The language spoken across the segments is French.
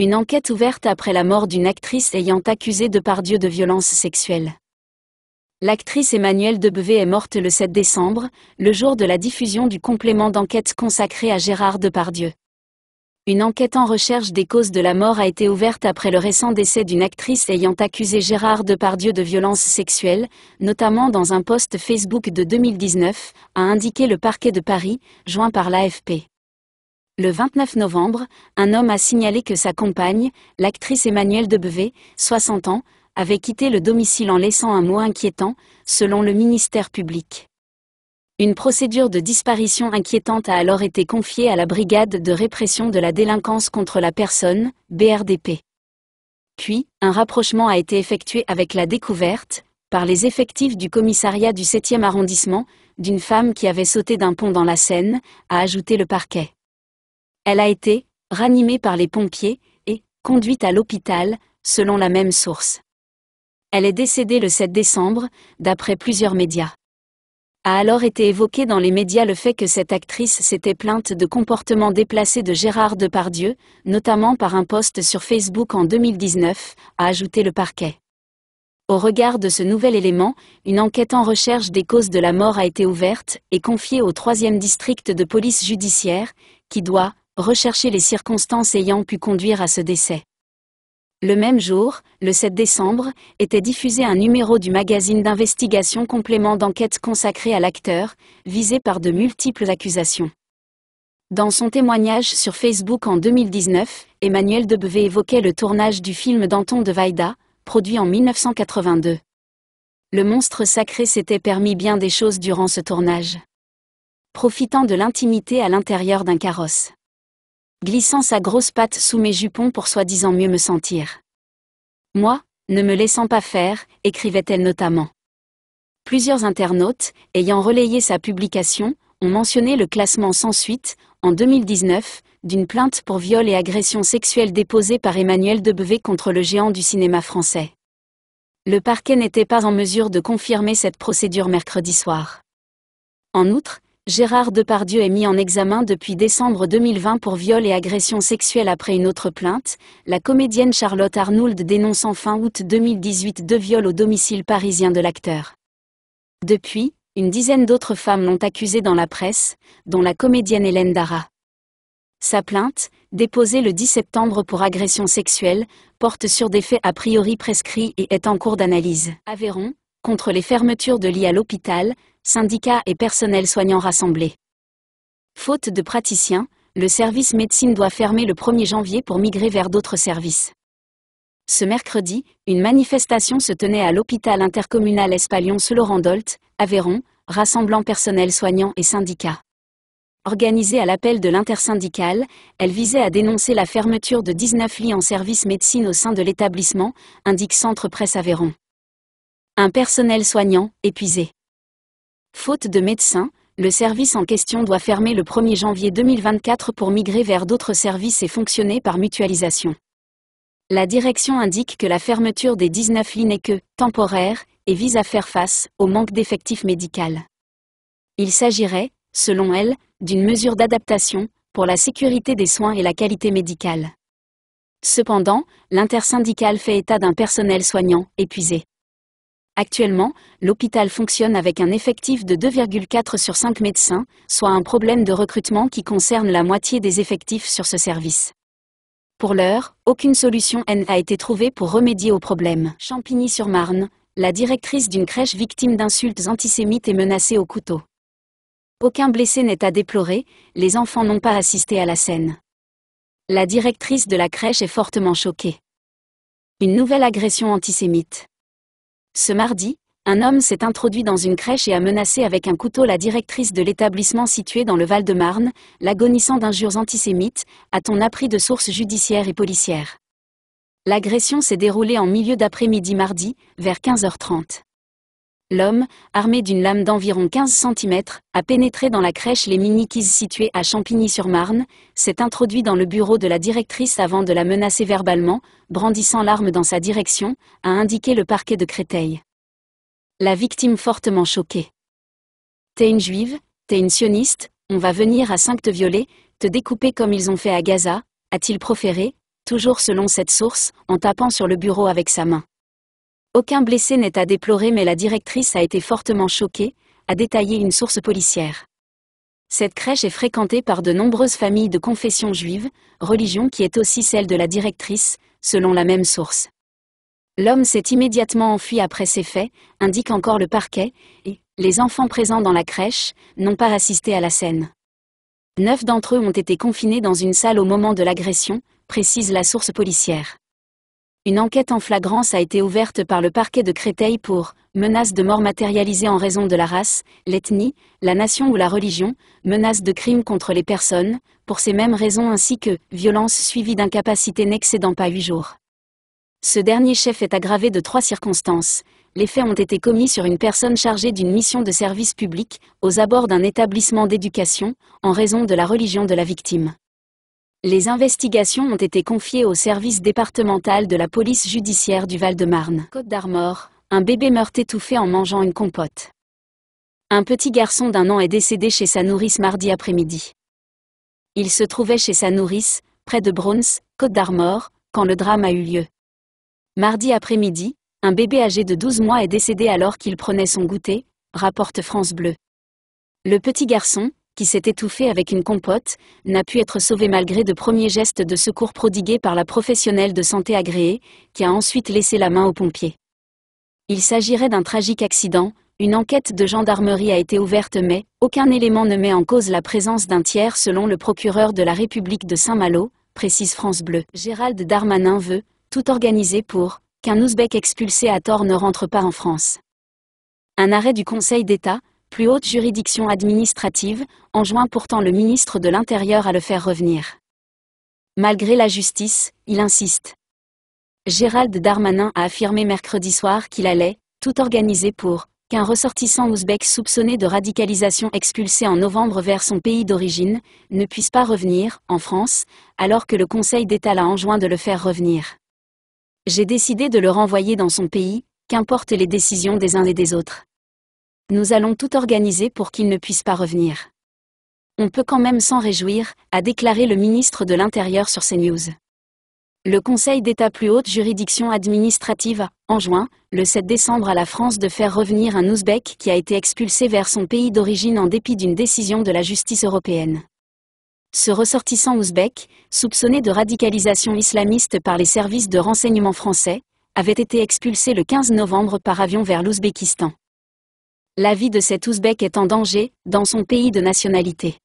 une enquête ouverte après la mort d'une actrice ayant accusé Depardieu de violence sexuelle. L'actrice Emmanuelle Debevé est morte le 7 décembre, le jour de la diffusion du complément d'enquête consacré à Gérard Depardieu. Une enquête en recherche des causes de la mort a été ouverte après le récent décès d'une actrice ayant accusé Gérard Depardieu de violences sexuelle, notamment dans un post Facebook de 2019, a indiqué le parquet de Paris, joint par l'AFP. Le 29 novembre, un homme a signalé que sa compagne, l'actrice Emmanuelle Debevé, 60 ans, avait quitté le domicile en laissant un mot inquiétant, selon le ministère public. Une procédure de disparition inquiétante a alors été confiée à la Brigade de répression de la délinquance contre la personne, BRDP. Puis, un rapprochement a été effectué avec la découverte, par les effectifs du commissariat du 7e arrondissement, d'une femme qui avait sauté d'un pont dans la Seine, a ajouté le parquet. Elle a été ranimée par les pompiers et conduite à l'hôpital, selon la même source. Elle est décédée le 7 décembre, d'après plusieurs médias. A alors été évoqué dans les médias le fait que cette actrice s'était plainte de comportements déplacés de Gérard Depardieu, notamment par un post sur Facebook en 2019, a ajouté le parquet. Au regard de ce nouvel élément, une enquête en recherche des causes de la mort a été ouverte et confiée au 3e district de police judiciaire, qui doit, rechercher les circonstances ayant pu conduire à ce décès. Le même jour, le 7 décembre, était diffusé un numéro du magazine d'investigation complément d'enquête consacré à l'acteur, visé par de multiples accusations. Dans son témoignage sur Facebook en 2019, Emmanuel Debevé évoquait le tournage du film Danton de Vaïda, produit en 1982. Le monstre sacré s'était permis bien des choses durant ce tournage. Profitant de l'intimité à l'intérieur d'un carrosse glissant sa grosse patte sous mes jupons pour soi-disant mieux me sentir. Moi, ne me laissant pas faire, écrivait-elle notamment. Plusieurs internautes, ayant relayé sa publication, ont mentionné le classement sans suite, en 2019, d'une plainte pour viol et agression sexuelle déposée par Emmanuel Debevé contre le géant du cinéma français. Le parquet n'était pas en mesure de confirmer cette procédure mercredi soir. En outre, Gérard Depardieu est mis en examen depuis décembre 2020 pour viol et agression sexuelle après une autre plainte. La comédienne Charlotte Arnould dénonce en fin août 2018 deux viols au domicile parisien de l'acteur. Depuis, une dizaine d'autres femmes l'ont accusé dans la presse, dont la comédienne Hélène Dara. Sa plainte, déposée le 10 septembre pour agression sexuelle, porte sur des faits a priori prescrits et est en cours d'analyse. Aveyron, contre les fermetures de lits à l'hôpital, syndicats et personnel soignants rassemblés. Faute de praticiens, le service médecine doit fermer le 1er janvier pour migrer vers d'autres services. Ce mercredi, une manifestation se tenait à l'hôpital intercommunal Espalion-Solorandolt, Aveyron, rassemblant personnel soignant et syndicats. Organisée à l'appel de l'intersyndicale, elle visait à dénoncer la fermeture de 19 lits en service médecine au sein de l'établissement, indique Centre Presse Aveyron. Un personnel soignant, épuisé. Faute de médecins, le service en question doit fermer le 1er janvier 2024 pour migrer vers d'autres services et fonctionner par mutualisation. La direction indique que la fermeture des 19 lignes est que temporaire et vise à faire face au manque d'effectifs médicaux. Il s'agirait, selon elle, d'une mesure d'adaptation pour la sécurité des soins et la qualité médicale. Cependant, l'intersyndicale fait état d'un personnel soignant épuisé. Actuellement, l'hôpital fonctionne avec un effectif de 2,4 sur 5 médecins, soit un problème de recrutement qui concerne la moitié des effectifs sur ce service. Pour l'heure, aucune solution n'a été trouvée pour remédier au problème. Champigny-sur-Marne, la directrice d'une crèche victime d'insultes antisémites est menacée au couteau. Aucun blessé n'est à déplorer, les enfants n'ont pas assisté à la scène. La directrice de la crèche est fortement choquée. Une nouvelle agression antisémite. Ce mardi, un homme s'est introduit dans une crèche et a menacé avec un couteau la directrice de l'établissement situé dans le Val-de-Marne, l'agonissant d'injures antisémites, a ton appris de sources judiciaires et policières. L'agression s'est déroulée en milieu d'après-midi mardi, vers 15h30 l'homme, armé d'une lame d'environ 15 cm, a pénétré dans la crèche Les mini mini-quises située à Champigny-sur-Marne, s'est introduit dans le bureau de la directrice avant de la menacer verbalement, brandissant l'arme dans sa direction, a indiqué le parquet de Créteil. La victime fortement choquée. T'es une juive, t'es une sioniste, on va venir à cinq te violer, te découper comme ils ont fait à Gaza, a-t-il proféré, toujours selon cette source, en tapant sur le bureau avec sa main. Aucun blessé n'est à déplorer mais la directrice a été fortement choquée, a détaillé une source policière. Cette crèche est fréquentée par de nombreuses familles de confession juive, religion qui est aussi celle de la directrice, selon la même source. L'homme s'est immédiatement enfui après ces faits, indique encore le parquet, et les enfants présents dans la crèche n'ont pas assisté à la scène. Neuf d'entre eux ont été confinés dans une salle au moment de l'agression, précise la source policière. Une enquête en flagrance a été ouverte par le parquet de Créteil pour menace de mort matérialisées en raison de la race, l'ethnie, la nation ou la religion, menace de crimes contre les personnes, pour ces mêmes raisons ainsi que violence suivie d'incapacité n'excédant pas huit jours. Ce dernier chef est aggravé de trois circonstances. Les faits ont été commis sur une personne chargée d'une mission de service public, aux abords d'un établissement d'éducation, en raison de la religion de la victime. Les investigations ont été confiées au service départemental de la police judiciaire du Val-de-Marne. Côte d'Armor, un bébé meurt étouffé en mangeant une compote. Un petit garçon d'un an est décédé chez sa nourrice mardi après-midi. Il se trouvait chez sa nourrice, près de Browns, Côte d'Armor, quand le drame a eu lieu. Mardi après-midi, un bébé âgé de 12 mois est décédé alors qu'il prenait son goûter, rapporte France Bleu. Le petit garçon, qui s'est étouffé avec une compote, n'a pu être sauvé malgré de premiers gestes de secours prodigués par la professionnelle de santé agréée, qui a ensuite laissé la main aux pompiers. Il s'agirait d'un tragique accident, une enquête de gendarmerie a été ouverte mais aucun élément ne met en cause la présence d'un tiers selon le procureur de la République de Saint-Malo, précise France Bleu. Gérald Darmanin veut tout organiser pour qu'un Ouzbek expulsé à tort ne rentre pas en France. Un arrêt du Conseil d'État, plus haute juridiction administrative, enjoint pourtant le ministre de l'Intérieur à le faire revenir. Malgré la justice, il insiste. Gérald Darmanin a affirmé mercredi soir qu'il allait tout organiser pour qu'un ressortissant ouzbek soupçonné de radicalisation expulsé en novembre vers son pays d'origine ne puisse pas revenir en France, alors que le Conseil d'État l'a enjoint de le faire revenir. J'ai décidé de le renvoyer dans son pays, qu'importent les décisions des uns et des autres nous allons tout organiser pour qu'il ne puisse pas revenir. On peut quand même s'en réjouir, a déclaré le ministre de l'Intérieur sur CNews. Le Conseil d'État plus haute juridiction administrative a, en juin, le 7 décembre à la France de faire revenir un Ouzbek qui a été expulsé vers son pays d'origine en dépit d'une décision de la justice européenne. Ce ressortissant ouzbek, soupçonné de radicalisation islamiste par les services de renseignement français, avait été expulsé le 15 novembre par avion vers l'Ouzbékistan. La vie de cet Ouzbek est en danger, dans son pays de nationalité.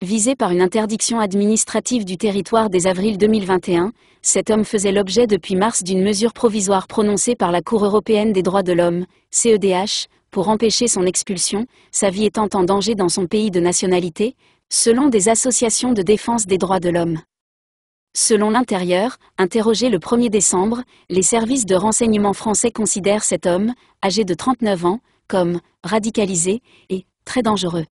Visé par une interdiction administrative du territoire dès avril 2021, cet homme faisait l'objet depuis mars d'une mesure provisoire prononcée par la Cour européenne des droits de l'homme, CEDH, pour empêcher son expulsion, sa vie étant en danger dans son pays de nationalité, selon des associations de défense des droits de l'homme. Selon l'Intérieur, interrogé le 1er décembre, les services de renseignement français considèrent cet homme, âgé de 39 ans, comme radicalisé » et très dangereux.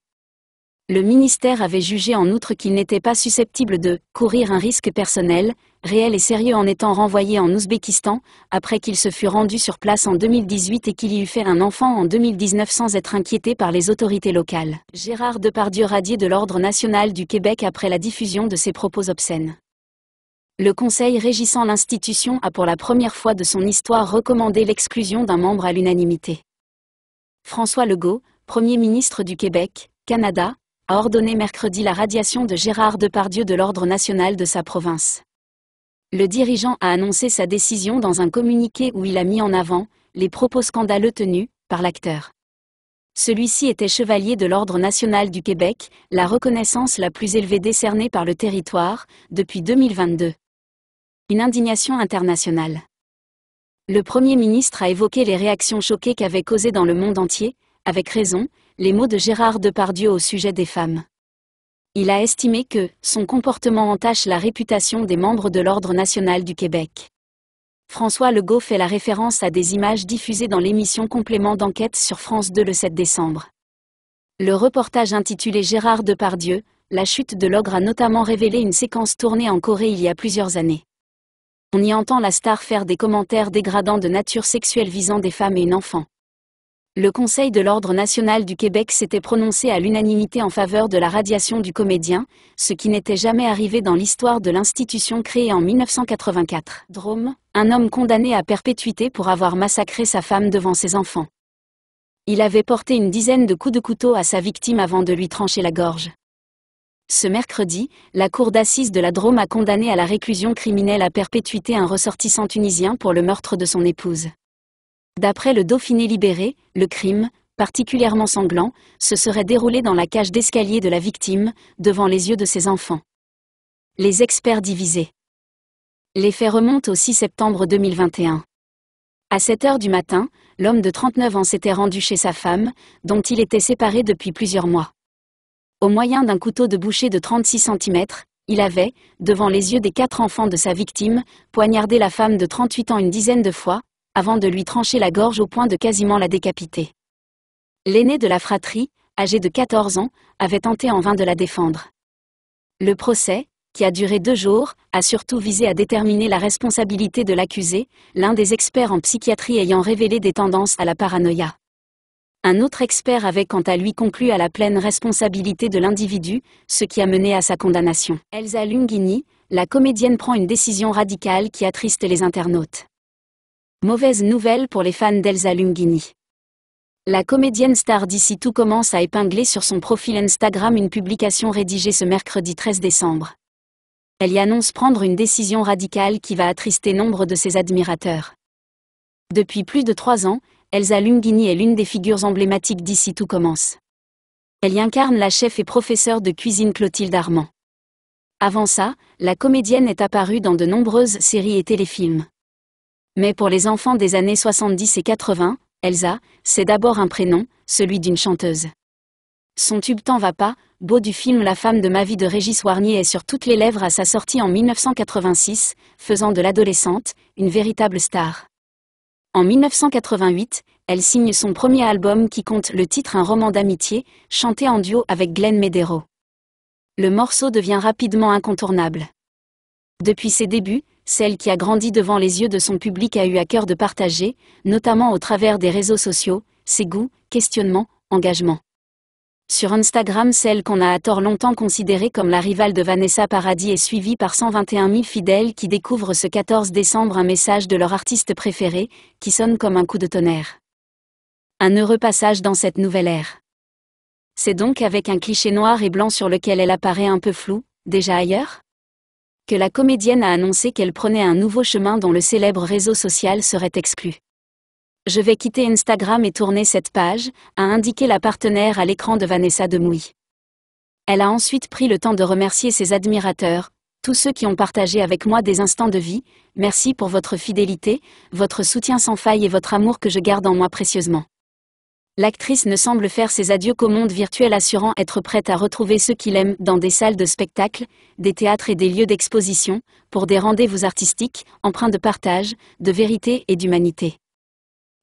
Le ministère avait jugé en outre qu'il n'était pas susceptible de courir un risque personnel, réel et sérieux en étant renvoyé en Ouzbékistan, après qu'il se fût rendu sur place en 2018 et qu'il y eût fait un enfant en 2019 sans être inquiété par les autorités locales. Gérard Depardieu radié de l'Ordre national du Québec après la diffusion de ses propos obscènes. Le conseil régissant l'institution a pour la première fois de son histoire recommandé l'exclusion d'un membre à l'unanimité. François Legault, Premier ministre du Québec, Canada, a ordonné mercredi la radiation de Gérard Depardieu de l'Ordre national de sa province. Le dirigeant a annoncé sa décision dans un communiqué où il a mis en avant les propos scandaleux tenus par l'acteur. Celui-ci était chevalier de l'Ordre national du Québec, la reconnaissance la plus élevée décernée par le territoire depuis 2022. Une indignation internationale. Le Premier ministre a évoqué les réactions choquées qu'avaient causées dans le monde entier, avec raison, les mots de Gérard Depardieu au sujet des femmes. Il a estimé que son comportement entache la réputation des membres de l'Ordre national du Québec. François Legault fait la référence à des images diffusées dans l'émission Complément d'enquête sur France 2 le 7 décembre. Le reportage intitulé Gérard Depardieu, la chute de l'ogre a notamment révélé une séquence tournée en Corée il y a plusieurs années on y entend la star faire des commentaires dégradants de nature sexuelle visant des femmes et une enfant. Le Conseil de l'Ordre national du Québec s'était prononcé à l'unanimité en faveur de la radiation du comédien, ce qui n'était jamais arrivé dans l'histoire de l'institution créée en 1984. Drôme, un homme condamné à perpétuité pour avoir massacré sa femme devant ses enfants. Il avait porté une dizaine de coups de couteau à sa victime avant de lui trancher la gorge. Ce mercredi, la Cour d'assises de la Drôme a condamné à la réclusion criminelle à perpétuité un ressortissant tunisien pour le meurtre de son épouse. D'après le Dauphiné libéré, le crime, particulièrement sanglant, se serait déroulé dans la cage d'escalier de la victime, devant les yeux de ses enfants. Les experts divisés. Les faits remontent au 6 septembre 2021. À 7 heures du matin, l'homme de 39 ans s'était rendu chez sa femme, dont il était séparé depuis plusieurs mois au moyen d'un couteau de boucher de 36 cm, il avait, devant les yeux des quatre enfants de sa victime, poignardé la femme de 38 ans une dizaine de fois, avant de lui trancher la gorge au point de quasiment la décapiter. L'aîné de la fratrie, âgé de 14 ans, avait tenté en vain de la défendre. Le procès, qui a duré deux jours, a surtout visé à déterminer la responsabilité de l'accusé, l'un des experts en psychiatrie ayant révélé des tendances à la paranoïa. Un autre expert avait quant à lui conclu à la pleine responsabilité de l'individu, ce qui a mené à sa condamnation. Elsa Lungini, la comédienne prend une décision radicale qui attriste les internautes. Mauvaise nouvelle pour les fans d'Elsa Lungini. La comédienne star d'ici tout commence à épingler sur son profil Instagram une publication rédigée ce mercredi 13 décembre. Elle y annonce prendre une décision radicale qui va attrister nombre de ses admirateurs. Depuis plus de trois ans, Elsa Lungini est l'une des figures emblématiques d'ici tout commence. Elle y incarne la chef et professeure de cuisine Clotilde Armand. Avant ça, la comédienne est apparue dans de nombreuses séries et téléfilms. Mais pour les enfants des années 70 et 80, Elsa, c'est d'abord un prénom, celui d'une chanteuse. Son tube T'en va pas, beau du film La femme de ma vie de Régis Warnier est sur toutes les lèvres à sa sortie en 1986, faisant de l'adolescente une véritable star. En 1988, elle signe son premier album qui compte le titre Un roman d'amitié, chanté en duo avec Glenn Medero. Le morceau devient rapidement incontournable. Depuis ses débuts, celle qui a grandi devant les yeux de son public a eu à cœur de partager, notamment au travers des réseaux sociaux, ses goûts, questionnements, engagements. Sur Instagram, celle qu'on a à tort longtemps considérée comme la rivale de Vanessa Paradis est suivie par 121 000 fidèles qui découvrent ce 14 décembre un message de leur artiste préféré, qui sonne comme un coup de tonnerre. Un heureux passage dans cette nouvelle ère. C'est donc avec un cliché noir et blanc sur lequel elle apparaît un peu floue, déjà ailleurs Que la comédienne a annoncé qu'elle prenait un nouveau chemin dont le célèbre réseau social serait exclu. Je vais quitter Instagram et tourner cette page, a indiqué la partenaire à l'écran de Vanessa Demouy. Elle a ensuite pris le temps de remercier ses admirateurs, tous ceux qui ont partagé avec moi des instants de vie, merci pour votre fidélité, votre soutien sans faille et votre amour que je garde en moi précieusement. L'actrice ne semble faire ses adieux qu'au monde virtuel assurant être prête à retrouver ceux qu'il aime dans des salles de spectacle, des théâtres et des lieux d'exposition, pour des rendez-vous artistiques, empreints de partage, de vérité et d'humanité.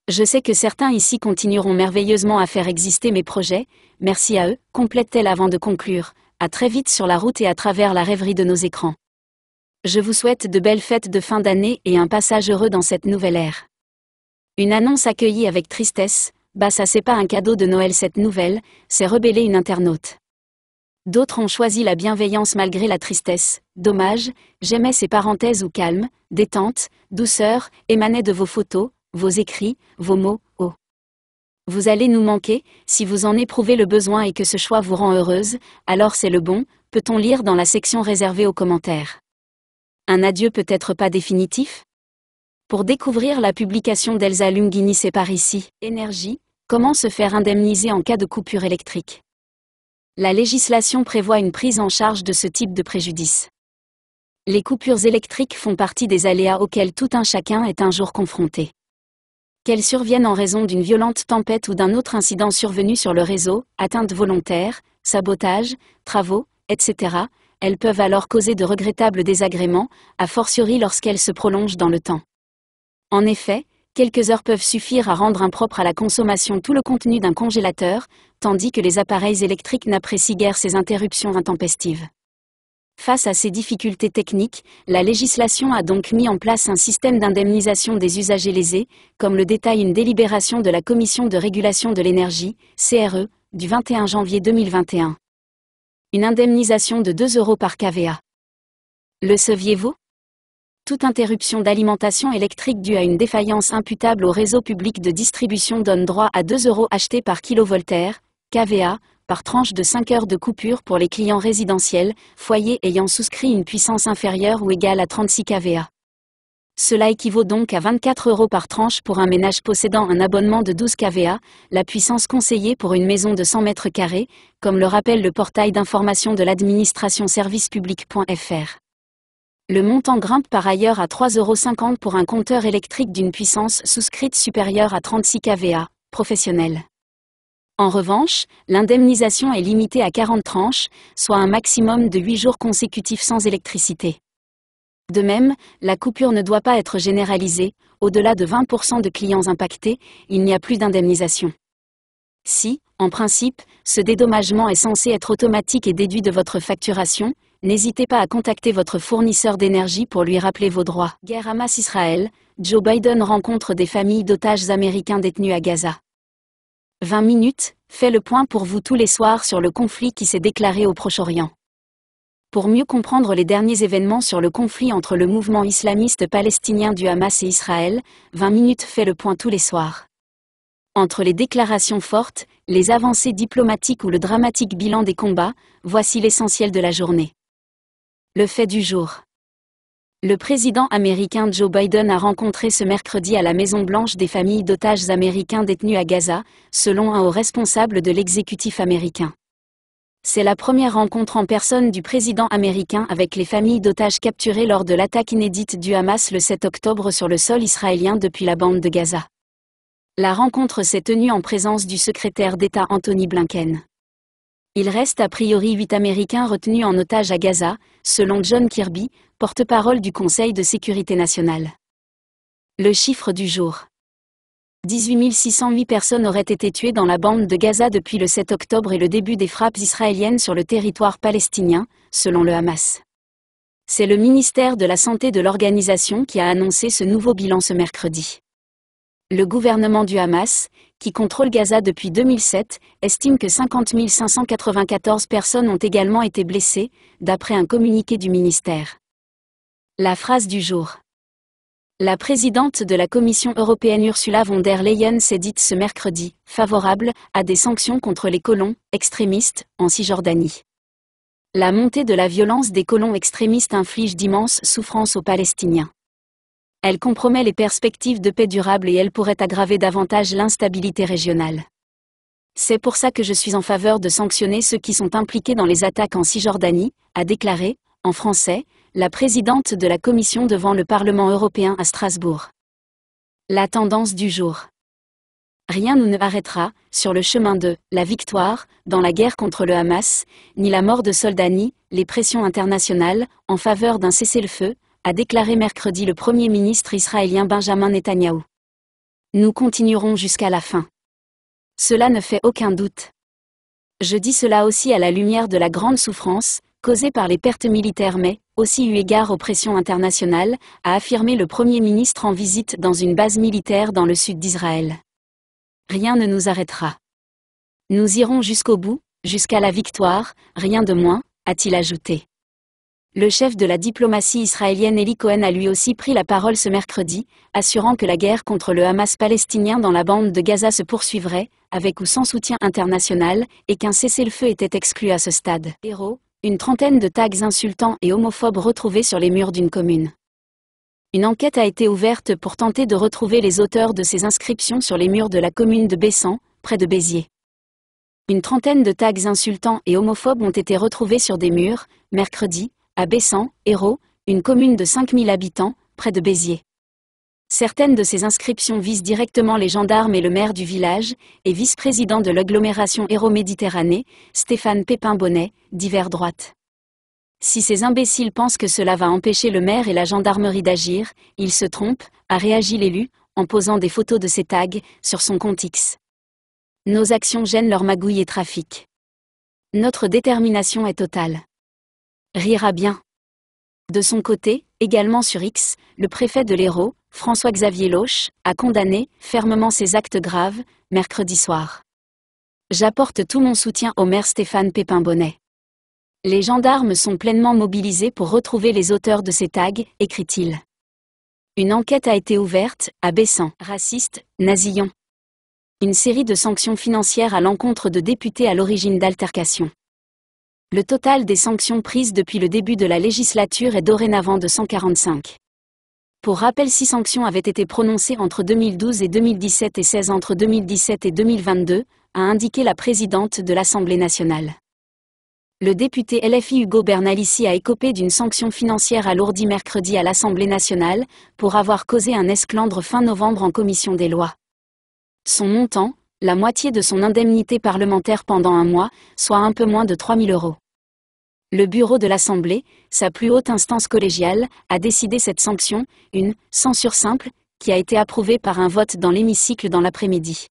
Je sais que certains ici continueront merveilleusement à faire exister mes projets, merci à eux, complète-t-elle avant de conclure, à très vite sur la route et à travers la rêverie de nos écrans. Je vous souhaite de belles fêtes de fin d'année et un passage heureux dans cette nouvelle ère. Une annonce accueillie avec tristesse, bah ça c'est pas un cadeau de Noël cette nouvelle, c'est rebeller une internaute. D'autres ont choisi la bienveillance malgré la tristesse, dommage, j'aimais ces parenthèses où calme, détente, douceur, émanaient de vos photos, vos écrits, vos mots, oh. Vous allez nous manquer, si vous en éprouvez le besoin et que ce choix vous rend heureuse, alors c'est le bon, peut-on lire dans la section réservée aux commentaires. Un adieu peut-être pas définitif Pour découvrir la publication d'Elsa Lunghini, c'est par ici. Énergie, comment se faire indemniser en cas de coupure électrique la législation prévoit une prise en charge de ce type de préjudice. Les coupures électriques font partie des aléas auxquels tout un chacun est un jour confronté qu'elles surviennent en raison d'une violente tempête ou d'un autre incident survenu sur le réseau, atteinte volontaire, sabotage, travaux, etc., elles peuvent alors causer de regrettables désagréments, a fortiori lorsqu'elles se prolongent dans le temps. En effet, quelques heures peuvent suffire à rendre impropre à la consommation tout le contenu d'un congélateur, tandis que les appareils électriques n'apprécient guère ces interruptions intempestives. Face à ces difficultés techniques, la législation a donc mis en place un système d'indemnisation des usagers lésés, comme le détaille une délibération de la Commission de régulation de l'énergie, CRE, du 21 janvier 2021. Une indemnisation de 2 euros par kVA. Le saviez-vous Toute interruption d'alimentation électrique due à une défaillance imputable au réseau public de distribution donne droit à 2 euros achetés par kilovoltaire, kVA, par tranche de 5 heures de coupure pour les clients résidentiels, foyers ayant souscrit une puissance inférieure ou égale à 36 kVA. Cela équivaut donc à 24 euros par tranche pour un ménage possédant un abonnement de 12 kVA, la puissance conseillée pour une maison de 100 m carrés, comme le rappelle le portail d'information de l'administration public.fr. Le montant grimpe par ailleurs à 3,50 euros pour un compteur électrique d'une puissance souscrite supérieure à 36 kVA, professionnel. En revanche, l'indemnisation est limitée à 40 tranches, soit un maximum de 8 jours consécutifs sans électricité. De même, la coupure ne doit pas être généralisée, au-delà de 20% de clients impactés, il n'y a plus d'indemnisation. Si, en principe, ce dédommagement est censé être automatique et déduit de votre facturation, n'hésitez pas à contacter votre fournisseur d'énergie pour lui rappeler vos droits. Guerre Hamas-Israël, Joe Biden rencontre des familles d'otages américains détenus à Gaza. 20 minutes, fait le point pour vous tous les soirs sur le conflit qui s'est déclaré au Proche-Orient. Pour mieux comprendre les derniers événements sur le conflit entre le mouvement islamiste palestinien du Hamas et Israël, 20 minutes fait le point tous les soirs. Entre les déclarations fortes, les avancées diplomatiques ou le dramatique bilan des combats, voici l'essentiel de la journée. Le fait du jour le président américain Joe Biden a rencontré ce mercredi à la Maison-Blanche des familles d'otages américains détenus à Gaza, selon un haut responsable de l'exécutif américain. C'est la première rencontre en personne du président américain avec les familles d'otages capturées lors de l'attaque inédite du Hamas le 7 octobre sur le sol israélien depuis la bande de Gaza. La rencontre s'est tenue en présence du secrétaire d'État Anthony Blinken. Il reste a priori huit Américains retenus en otage à Gaza, selon John Kirby, porte-parole du Conseil de sécurité nationale. Le chiffre du jour. 18 608 personnes auraient été tuées dans la bande de Gaza depuis le 7 octobre et le début des frappes israéliennes sur le territoire palestinien, selon le Hamas. C'est le ministère de la Santé de l'organisation qui a annoncé ce nouveau bilan ce mercredi. Le gouvernement du Hamas, qui contrôle Gaza depuis 2007, estime que 50 594 personnes ont également été blessées, d'après un communiqué du ministère. La phrase du jour. La présidente de la Commission européenne Ursula von der Leyen s'est dite ce mercredi favorable à des sanctions contre les colons extrémistes en Cisjordanie. La montée de la violence des colons extrémistes inflige d'immenses souffrances aux Palestiniens elle compromet les perspectives de paix durable et elle pourrait aggraver davantage l'instabilité régionale. C'est pour ça que je suis en faveur de sanctionner ceux qui sont impliqués dans les attaques en Cisjordanie, a déclaré, en français, la présidente de la Commission devant le Parlement européen à Strasbourg. La tendance du jour. Rien ne nous arrêtera, sur le chemin de la victoire, dans la guerre contre le Hamas, ni la mort de soldats, ni les pressions internationales, en faveur d'un cessez-le-feu, a déclaré mercredi le Premier ministre israélien Benjamin Netanyahou. Nous continuerons jusqu'à la fin. Cela ne fait aucun doute. Je dis cela aussi à la lumière de la grande souffrance, causée par les pertes militaires mais, aussi eu égard aux pressions internationales, a affirmé le Premier ministre en visite dans une base militaire dans le sud d'Israël. Rien ne nous arrêtera. Nous irons jusqu'au bout, jusqu'à la victoire, rien de moins, a-t-il ajouté. Le chef de la diplomatie israélienne Eli Cohen a lui aussi pris la parole ce mercredi, assurant que la guerre contre le Hamas palestinien dans la bande de Gaza se poursuivrait, avec ou sans soutien international, et qu'un cessez-le-feu était exclu à ce stade. Héros, une trentaine de tags insultants et homophobes retrouvés sur les murs d'une commune. Une enquête a été ouverte pour tenter de retrouver les auteurs de ces inscriptions sur les murs de la commune de Bessan, près de Béziers. Une trentaine de tags insultants et homophobes ont été retrouvés sur des murs, mercredi, à Bessan, Hérault, une commune de 5000 habitants, près de Béziers. Certaines de ces inscriptions visent directement les gendarmes et le maire du village, et vice-président de l'agglomération Hérault-Méditerranée, Stéphane Pépin-Bonnet, d'hiver droite. Si ces imbéciles pensent que cela va empêcher le maire et la gendarmerie d'agir, ils se trompent, a réagi l'élu, en posant des photos de ses tags, sur son compte X. Nos actions gênent leur magouille et trafic. Notre détermination est totale rira bien. De son côté, également sur X, le préfet de l'Hérault, François-Xavier Loche, a condamné fermement ces actes graves, mercredi soir. J'apporte tout mon soutien au maire Stéphane Pépin-Bonnet. Les gendarmes sont pleinement mobilisés pour retrouver les auteurs de ces tags, écrit-il. Une enquête a été ouverte, abaissant, raciste, nazillon. Une série de sanctions financières à l'encontre de députés à l'origine d'altercations le total des sanctions prises depuis le début de la législature est dorénavant de 145. Pour rappel, six sanctions avaient été prononcées entre 2012 et 2017 et 16 entre 2017 et 2022, a indiqué la présidente de l'Assemblée nationale. Le député LFI Hugo Bernalici a écopé d'une sanction financière alourdie mercredi à l'Assemblée nationale pour avoir causé un esclandre fin novembre en commission des lois. Son montant, la moitié de son indemnité parlementaire pendant un mois, soit un peu moins de 3 000 euros le bureau de l'Assemblée, sa plus haute instance collégiale, a décidé cette sanction, une censure simple, qui a été approuvée par un vote dans l'hémicycle dans l'après-midi.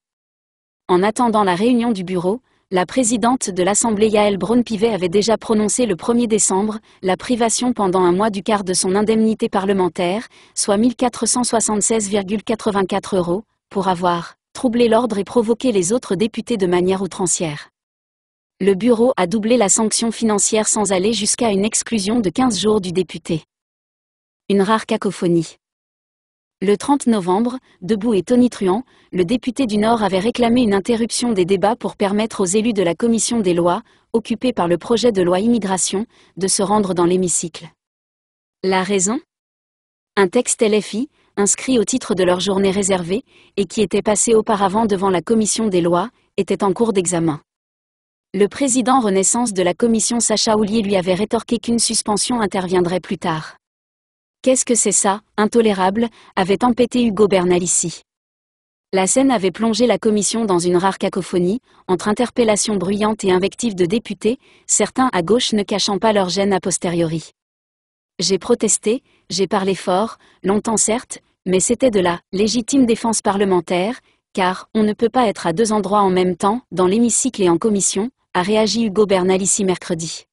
En attendant la réunion du bureau, la présidente de l'Assemblée Yael Braun-Pivet avait déjà prononcé le 1er décembre la privation pendant un mois du quart de son indemnité parlementaire, soit 1476,84 euros, pour avoir troublé l'ordre et provoqué les autres députés de manière outrancière le Bureau a doublé la sanction financière sans aller jusqu'à une exclusion de 15 jours du député. Une rare cacophonie. Le 30 novembre, debout et tonitruant, le député du Nord avait réclamé une interruption des débats pour permettre aux élus de la commission des lois, occupés par le projet de loi immigration, de se rendre dans l'hémicycle. La raison Un texte LFI, inscrit au titre de leur journée réservée, et qui était passé auparavant devant la commission des lois, était en cours d'examen le président Renaissance de la commission Sacha Oulier lui avait rétorqué qu'une suspension interviendrait plus tard. Qu'est-ce que c'est ça, intolérable, avait empêté Hugo ici. La scène avait plongé la commission dans une rare cacophonie, entre interpellations bruyantes et invectives de députés, certains à gauche ne cachant pas leur gêne a posteriori. J'ai protesté, j'ai parlé fort, longtemps certes, mais c'était de la légitime défense parlementaire, car on ne peut pas être à deux endroits en même temps, dans l'hémicycle et en commission, a réagi Hugo Bernal ici mercredi.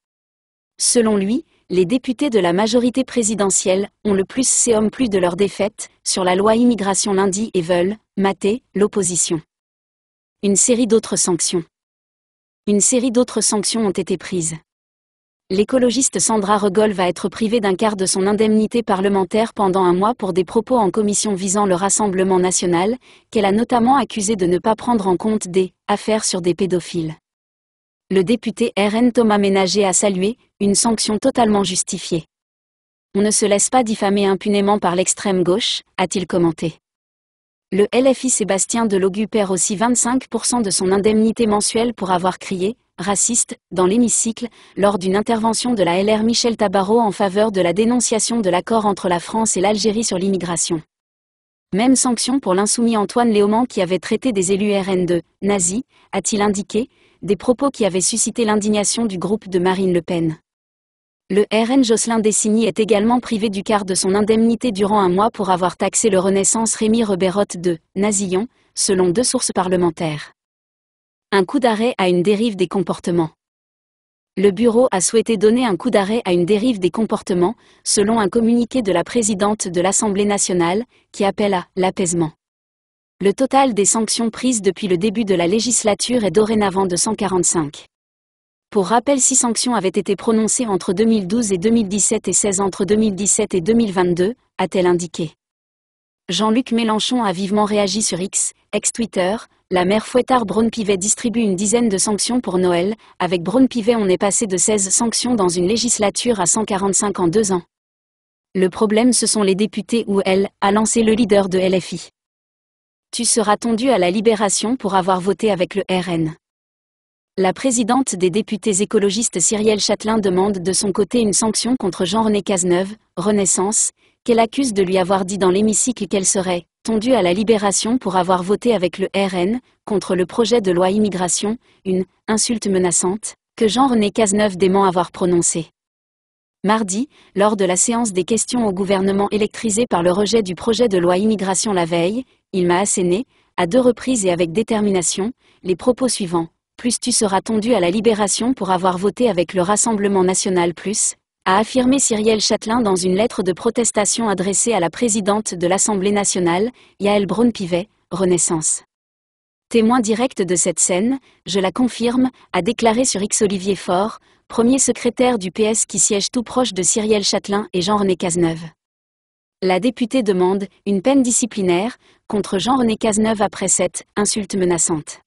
Selon lui, les députés de la majorité présidentielle ont le plus séum plus de leur défaite sur la loi immigration lundi et veulent mater l'opposition. Une série d'autres sanctions. Une série d'autres sanctions ont été prises. L'écologiste Sandra Regol va être privée d'un quart de son indemnité parlementaire pendant un mois pour des propos en commission visant le Rassemblement national, qu'elle a notamment accusé de ne pas prendre en compte des affaires sur des pédophiles le député RN Thomas Ménager a salué, une sanction totalement justifiée. On ne se laisse pas diffamer impunément par l'extrême gauche, a-t-il commenté. Le LFI Sébastien Delogu perd aussi 25% de son indemnité mensuelle pour avoir crié « raciste » dans l'hémicycle, lors d'une intervention de la LR Michel Tabarot en faveur de la dénonciation de l'accord entre la France et l'Algérie sur l'immigration. Même sanction pour l'insoumis Antoine Léaumont qui avait traité des élus RN2, nazis, a-t-il indiqué, des propos qui avaient suscité l'indignation du groupe de Marine Le Pen. Le RN Jocelyn Dessigny est également privé du quart de son indemnité durant un mois pour avoir taxé le Renaissance Rémi Reberotte de « Nazillon », selon deux sources parlementaires. Un coup d'arrêt à une dérive des comportements. Le Bureau a souhaité donner un coup d'arrêt à une dérive des comportements, selon un communiqué de la présidente de l'Assemblée nationale, qui appelle à l'apaisement. Le total des sanctions prises depuis le début de la législature est dorénavant de 145. Pour rappel, six sanctions avaient été prononcées entre 2012 et 2017 et 16 entre 2017 et 2022, a-t-elle indiqué. Jean-Luc Mélenchon a vivement réagi sur X, ex-Twitter, la mère Fouettard Braun Pivet distribue une dizaine de sanctions pour Noël, avec Braun Pivet on est passé de 16 sanctions dans une législature à 145 en deux ans. Le problème ce sont les députés ou elle, a lancé le leader de LFI tu seras tondu à la libération pour avoir voté avec le RN. La présidente des députés écologistes Cyrielle Châtelain demande de son côté une sanction contre Jean-René Cazeneuve, Renaissance, qu'elle accuse de lui avoir dit dans l'hémicycle qu'elle serait "tondue à la libération pour avoir voté avec le RN contre le projet de loi immigration, une insulte menaçante que Jean-René Cazeneuve dément avoir prononcée. Mardi, lors de la séance des questions au gouvernement électrisée par le rejet du projet de loi immigration la veille, il m'a asséné, à deux reprises et avec détermination, les propos suivants. Plus tu seras tendu à la libération pour avoir voté avec le Rassemblement national plus, a affirmé Cyrielle Châtelain dans une lettre de protestation adressée à la présidente de l'Assemblée nationale, Yael Braun-Pivet, Renaissance. Témoin direct de cette scène, je la confirme, a déclaré sur X Olivier Faure, premier secrétaire du PS qui siège tout proche de Cyrielle Châtelain et Jean-René Cazeneuve. La députée demande une peine disciplinaire contre Jean-René Cazeneuve après cette insulte menaçante.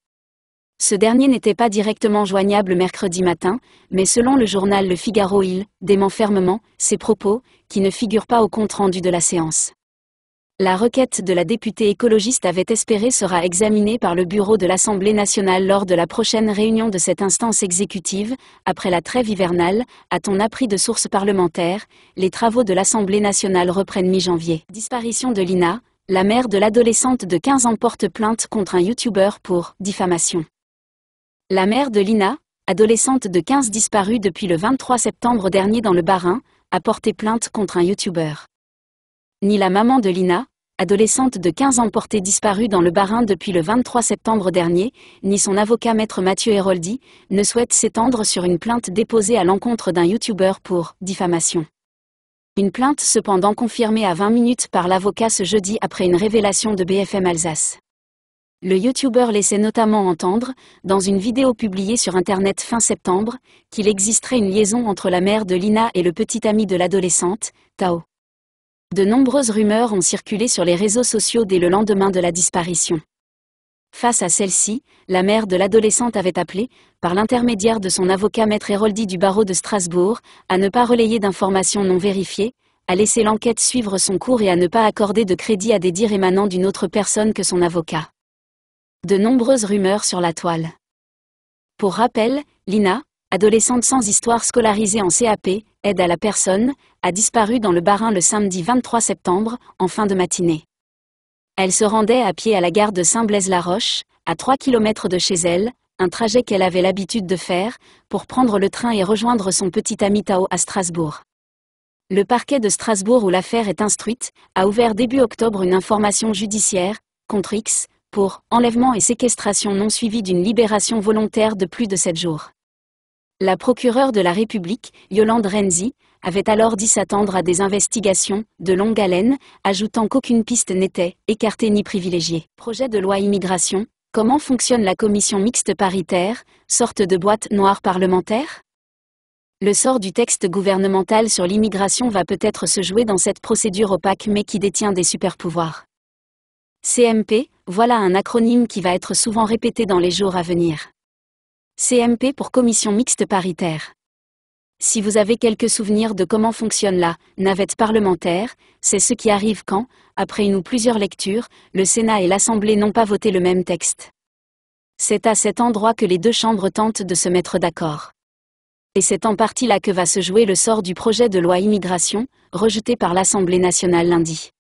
Ce dernier n'était pas directement joignable mercredi matin, mais selon le journal Le Figaro, il dément fermement ses propos, qui ne figurent pas au compte rendu de la séance. La requête de la députée écologiste avait espéré sera examinée par le bureau de l'Assemblée nationale lors de la prochaine réunion de cette instance exécutive, après la trêve hivernale, a-t-on appris de sources parlementaires, les travaux de l'Assemblée nationale reprennent mi-janvier. Disparition de Lina, la mère de l'adolescente de 15 ans porte plainte contre un youtubeur pour diffamation. La mère de Lina, adolescente de 15 disparue depuis le 23 septembre dernier dans le bas a porté plainte contre un youtubeur. Ni la maman de Lina, adolescente de 15 ans portée disparue dans le Barin depuis le 23 septembre dernier, ni son avocat maître Mathieu Héroldi, ne souhaite s'étendre sur une plainte déposée à l'encontre d'un youtubeur pour diffamation. Une plainte cependant confirmée à 20 minutes par l'avocat ce jeudi après une révélation de BFM Alsace. Le youtubeur laissait notamment entendre, dans une vidéo publiée sur Internet fin septembre, qu'il existerait une liaison entre la mère de Lina et le petit ami de l'adolescente, Tao. De nombreuses rumeurs ont circulé sur les réseaux sociaux dès le lendemain de la disparition. Face à celle-ci, la mère de l'adolescente avait appelé, par l'intermédiaire de son avocat maître Héroldi du barreau de Strasbourg, à ne pas relayer d'informations non vérifiées, à laisser l'enquête suivre son cours et à ne pas accorder de crédit à des dires émanant d'une autre personne que son avocat. De nombreuses rumeurs sur la toile. Pour rappel, Lina, adolescente sans histoire scolarisée en CAP, aide à la personne, a disparu dans le Barin le samedi 23 septembre, en fin de matinée. Elle se rendait à pied à la gare de Saint-Blaise-la-Roche, à 3 km de chez elle, un trajet qu'elle avait l'habitude de faire, pour prendre le train et rejoindre son petit ami Tao à Strasbourg. Le parquet de Strasbourg où l'affaire est instruite, a ouvert début octobre une information judiciaire, contre X, pour enlèvement et séquestration non suivie d'une libération volontaire de plus de 7 jours. La procureure de la République, Yolande Renzi, avait alors dit s'attendre à des investigations de longue haleine, ajoutant qu'aucune piste n'était écartée ni privilégiée. Projet de loi immigration, comment fonctionne la commission mixte paritaire, sorte de boîte noire parlementaire le sort du texte gouvernemental sur l'immigration va peut-être se jouer dans cette procédure opaque mais qui détient des superpouvoirs. CMP, voilà un acronyme qui va être souvent répété dans les jours à venir. CMP pour commission mixte paritaire. Si vous avez quelques souvenirs de comment fonctionne la navette parlementaire, c'est ce qui arrive quand, après une ou plusieurs lectures, le Sénat et l'Assemblée n'ont pas voté le même texte. C'est à cet endroit que les deux chambres tentent de se mettre d'accord. Et c'est en partie là que va se jouer le sort du projet de loi immigration, rejeté par l'Assemblée nationale lundi.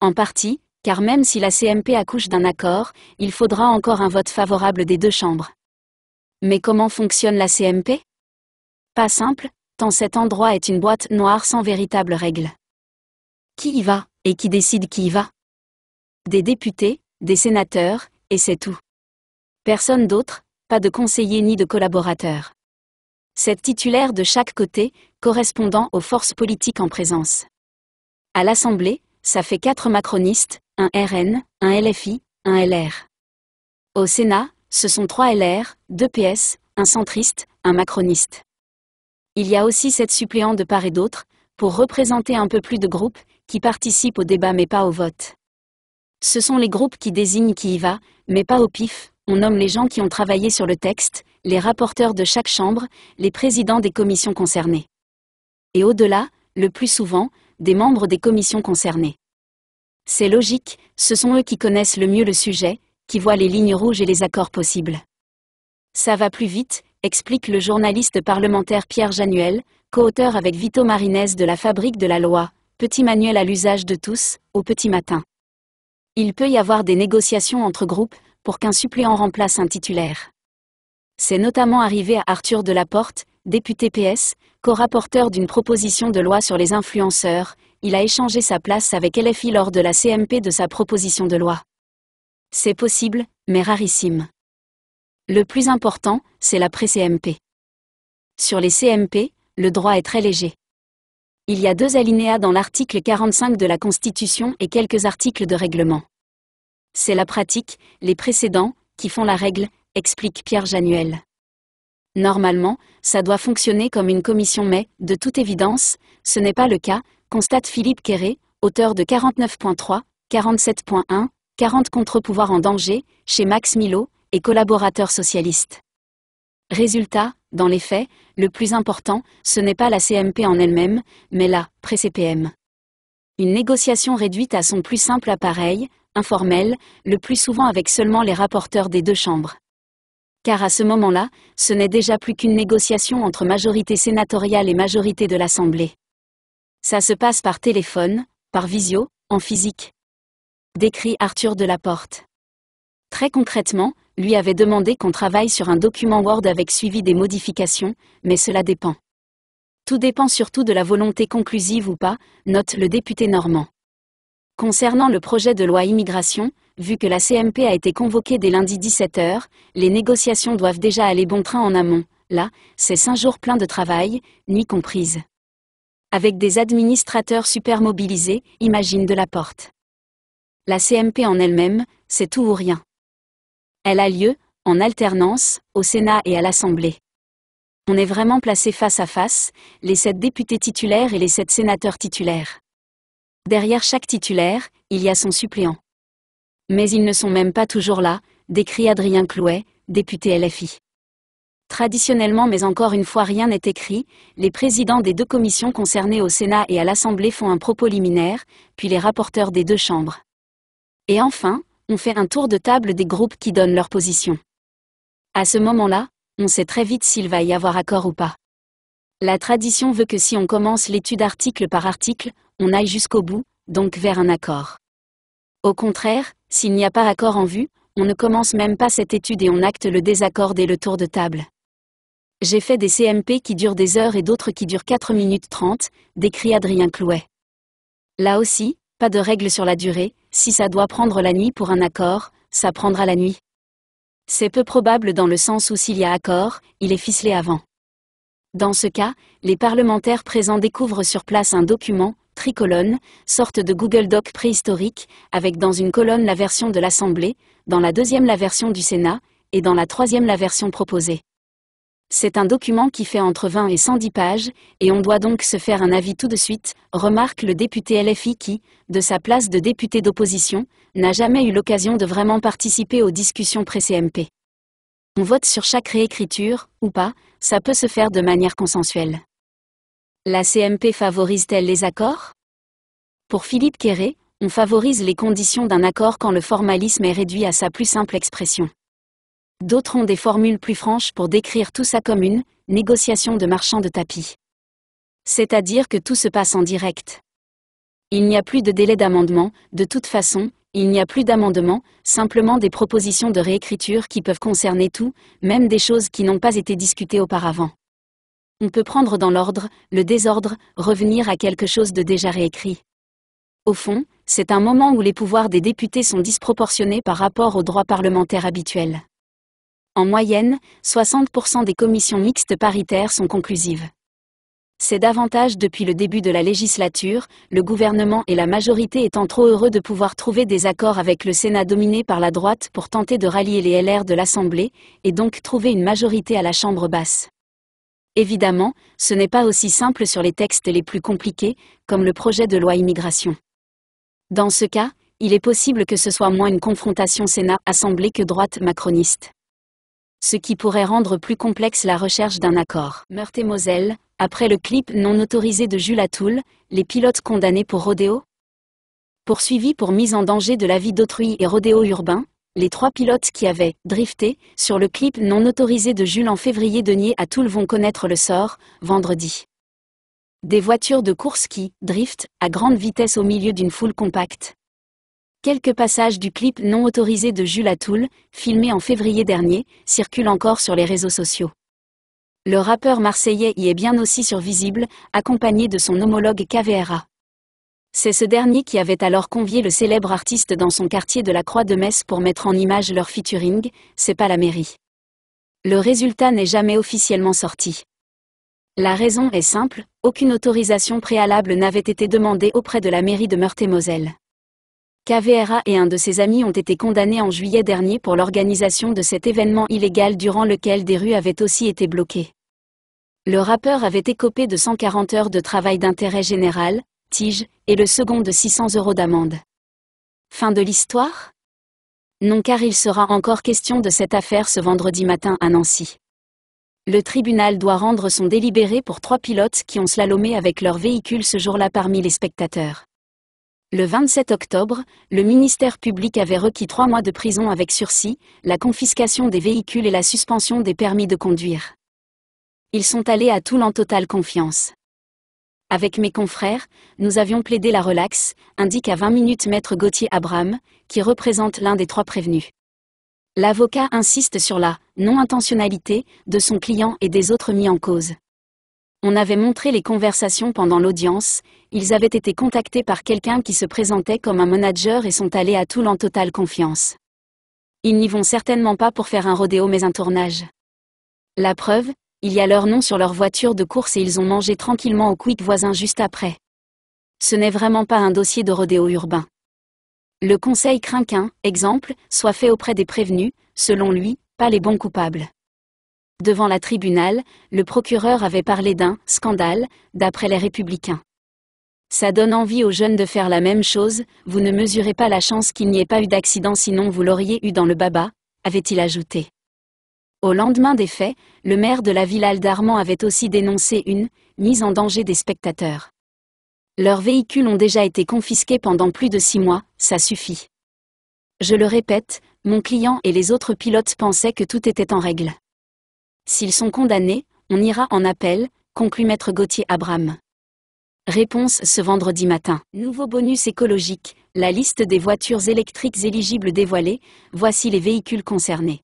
En partie, car même si la CMP accouche d'un accord, il faudra encore un vote favorable des deux chambres. Mais comment fonctionne la CMP Pas simple, tant cet endroit est une boîte noire sans véritable règle. Qui y va, et qui décide qui y va Des députés, des sénateurs, et c'est tout. Personne d'autre, pas de conseiller ni de collaborateurs. Sept titulaires de chaque côté, correspondant aux forces politiques en présence. À l'Assemblée, ça fait quatre macronistes, un RN, un LFI, un LR. Au Sénat, ce sont trois LR, deux PS, un centriste, un macroniste. Il y a aussi sept suppléants de part et d'autre, pour représenter un peu plus de groupes, qui participent au débat mais pas au vote. Ce sont les groupes qui désignent qui y va, mais pas au pif, on nomme les gens qui ont travaillé sur le texte, les rapporteurs de chaque chambre, les présidents des commissions concernées. Et au-delà, le plus souvent, des membres des commissions concernées. C'est logique, ce sont eux qui connaissent le mieux le sujet, qui voit les lignes rouges et les accords possibles. Ça va plus vite, explique le journaliste parlementaire Pierre Januel, co-auteur avec Vito Marines de La Fabrique de la Loi, petit manuel à l'usage de tous, au petit matin. Il peut y avoir des négociations entre groupes pour qu'un suppléant remplace un titulaire. C'est notamment arrivé à Arthur Delaporte, député PS, co-rapporteur d'une proposition de loi sur les influenceurs, il a échangé sa place avec LFI lors de la CMP de sa proposition de loi. C'est possible, mais rarissime. Le plus important, c'est la pré-CMP. Sur les CMP, le droit est très léger. Il y a deux alinéas dans l'article 45 de la Constitution et quelques articles de règlement. C'est la pratique, les précédents, qui font la règle, explique Pierre Januel. Normalement, ça doit fonctionner comme une commission mais, de toute évidence, ce n'est pas le cas, constate Philippe Quéré, auteur de 49.3, 47.1, 40 contre-pouvoirs en danger, chez Max Milo, et collaborateurs socialistes. Résultat, dans les faits, le plus important, ce n'est pas la CMP en elle-même, mais la pré-CPM. Une négociation réduite à son plus simple appareil, informel, le plus souvent avec seulement les rapporteurs des deux chambres. Car à ce moment-là, ce n'est déjà plus qu'une négociation entre majorité sénatoriale et majorité de l'Assemblée. Ça se passe par téléphone, par visio, en physique décrit Arthur Delaporte. Très concrètement, lui avait demandé qu'on travaille sur un document Word avec suivi des modifications, mais cela dépend. Tout dépend surtout de la volonté conclusive ou pas, note le député normand. Concernant le projet de loi immigration, vu que la CMP a été convoquée dès lundi 17h, les négociations doivent déjà aller bon train en amont. Là, c'est cinq jours pleins de travail, nuit comprise. Avec des administrateurs super mobilisés, imagine de la porte. La CMP en elle-même, c'est tout ou rien. Elle a lieu, en alternance, au Sénat et à l'Assemblée. On est vraiment placé face à face, les sept députés titulaires et les sept sénateurs titulaires. Derrière chaque titulaire, il y a son suppléant. Mais ils ne sont même pas toujours là, décrit Adrien Clouet, député LFI. Traditionnellement, mais encore une fois rien n'est écrit, les présidents des deux commissions concernées au Sénat et à l'Assemblée font un propos liminaire, puis les rapporteurs des deux chambres. Et enfin, on fait un tour de table des groupes qui donnent leur position. À ce moment-là, on sait très vite s'il va y avoir accord ou pas. La tradition veut que si on commence l'étude article par article, on aille jusqu'au bout, donc vers un accord. Au contraire, s'il n'y a pas accord en vue, on ne commence même pas cette étude et on acte le désaccord dès le tour de table. J'ai fait des CMP qui durent des heures et d'autres qui durent 4 minutes 30, décrit Adrien Clouet. Là aussi, pas de règle sur la durée, si ça doit prendre la nuit pour un accord, ça prendra la nuit. C'est peu probable dans le sens où s'il y a accord, il est ficelé avant. Dans ce cas, les parlementaires présents découvrent sur place un document, tricolonne, sorte de Google Doc préhistorique, avec dans une colonne la version de l'Assemblée, dans la deuxième la version du Sénat, et dans la troisième la version proposée. C'est un document qui fait entre 20 et 110 pages, et on doit donc se faire un avis tout de suite, remarque le député LFI qui, de sa place de député d'opposition, n'a jamais eu l'occasion de vraiment participer aux discussions pré-CMP. On vote sur chaque réécriture, ou pas, ça peut se faire de manière consensuelle. La CMP favorise-t-elle les accords Pour Philippe Quéré, on favorise les conditions d'un accord quand le formalisme est réduit à sa plus simple expression. D'autres ont des formules plus franches pour décrire tout ça comme une négociation de marchands de tapis. C'est-à-dire que tout se passe en direct. Il n'y a plus de délai d'amendement, de toute façon, il n'y a plus d'amendement, simplement des propositions de réécriture qui peuvent concerner tout, même des choses qui n'ont pas été discutées auparavant. On peut prendre dans l'ordre, le désordre, revenir à quelque chose de déjà réécrit. Au fond, c'est un moment où les pouvoirs des députés sont disproportionnés par rapport au droit parlementaire habituel. En moyenne, 60% des commissions mixtes paritaires sont conclusives. C'est davantage depuis le début de la législature, le gouvernement et la majorité étant trop heureux de pouvoir trouver des accords avec le Sénat dominé par la droite pour tenter de rallier les LR de l'Assemblée, et donc trouver une majorité à la Chambre basse. Évidemment, ce n'est pas aussi simple sur les textes les plus compliqués, comme le projet de loi immigration. Dans ce cas, il est possible que ce soit moins une confrontation Sénat-Assemblée que droite macroniste ce qui pourrait rendre plus complexe la recherche d'un accord. Meurthe et Moselle, après le clip non autorisé de Jules Atoul, les pilotes condamnés pour rodéo Poursuivis pour mise en danger de la vie d'autrui et rodéo urbain, les trois pilotes qui avaient drifté sur le clip non autorisé de Jules en février dernier à Toul vont connaître le sort, vendredi. Des voitures de course qui driftent à grande vitesse au milieu d'une foule compacte. Quelques passages du clip non autorisé de Jules Atoul, filmé en février dernier, circulent encore sur les réseaux sociaux. Le rappeur marseillais y est bien aussi survisible, accompagné de son homologue KVRA. C'est ce dernier qui avait alors convié le célèbre artiste dans son quartier de la Croix de Metz pour mettre en image leur featuring, c'est pas la mairie. Le résultat n'est jamais officiellement sorti. La raison est simple, aucune autorisation préalable n'avait été demandée auprès de la mairie de Meurthe-et-Moselle. KVRA et un de ses amis ont été condamnés en juillet dernier pour l'organisation de cet événement illégal durant lequel des rues avaient aussi été bloquées. Le rappeur avait écopé de 140 heures de travail d'intérêt général, tige, et le second de 600 euros d'amende. Fin de l'histoire Non car il sera encore question de cette affaire ce vendredi matin à Nancy le tribunal doit rendre son délibéré pour trois pilotes qui ont slalomé avec leur véhicule ce jour-là parmi les spectateurs. Le 27 octobre, le ministère public avait requis trois mois de prison avec sursis, la confiscation des véhicules et la suspension des permis de conduire. Ils sont allés à Toul en totale confiance. Avec mes confrères, nous avions plaidé la relaxe, indique à 20 minutes maître Gauthier Abraham, qui représente l'un des trois prévenus. L'avocat insiste sur la non-intentionnalité de son client et des autres mis en cause on avait montré les conversations pendant l'audience, ils avaient été contactés par quelqu'un qui se présentait comme un manager et sont allés à Toul en totale confiance. Ils n'y vont certainement pas pour faire un rodéo mais un tournage. La preuve, il y a leur nom sur leur voiture de course et ils ont mangé tranquillement au quick voisin juste après. Ce n'est vraiment pas un dossier de rodéo urbain. Le conseil craint qu'un, exemple, soit fait auprès des prévenus, selon lui, pas les bons coupables devant la tribunale, le procureur avait parlé d'un « scandale », d'après les républicains. Ça donne envie aux jeunes de faire la même chose, vous ne mesurez pas la chance qu'il n'y ait pas eu d'accident sinon vous l'auriez eu dans le baba, avait-il ajouté. Au lendemain des faits, le maire de la ville d'Armand avait aussi dénoncé une « mise en danger des spectateurs ». Leurs véhicules ont déjà été confisqués pendant plus de six mois, ça suffit. Je le répète, mon client et les autres pilotes pensaient que tout était en règle. S'ils sont condamnés, on ira en appel, conclut maître Gauthier Abraham. Réponse ce vendredi matin. Nouveau bonus écologique, la liste des voitures électriques éligibles dévoilée, voici les véhicules concernés.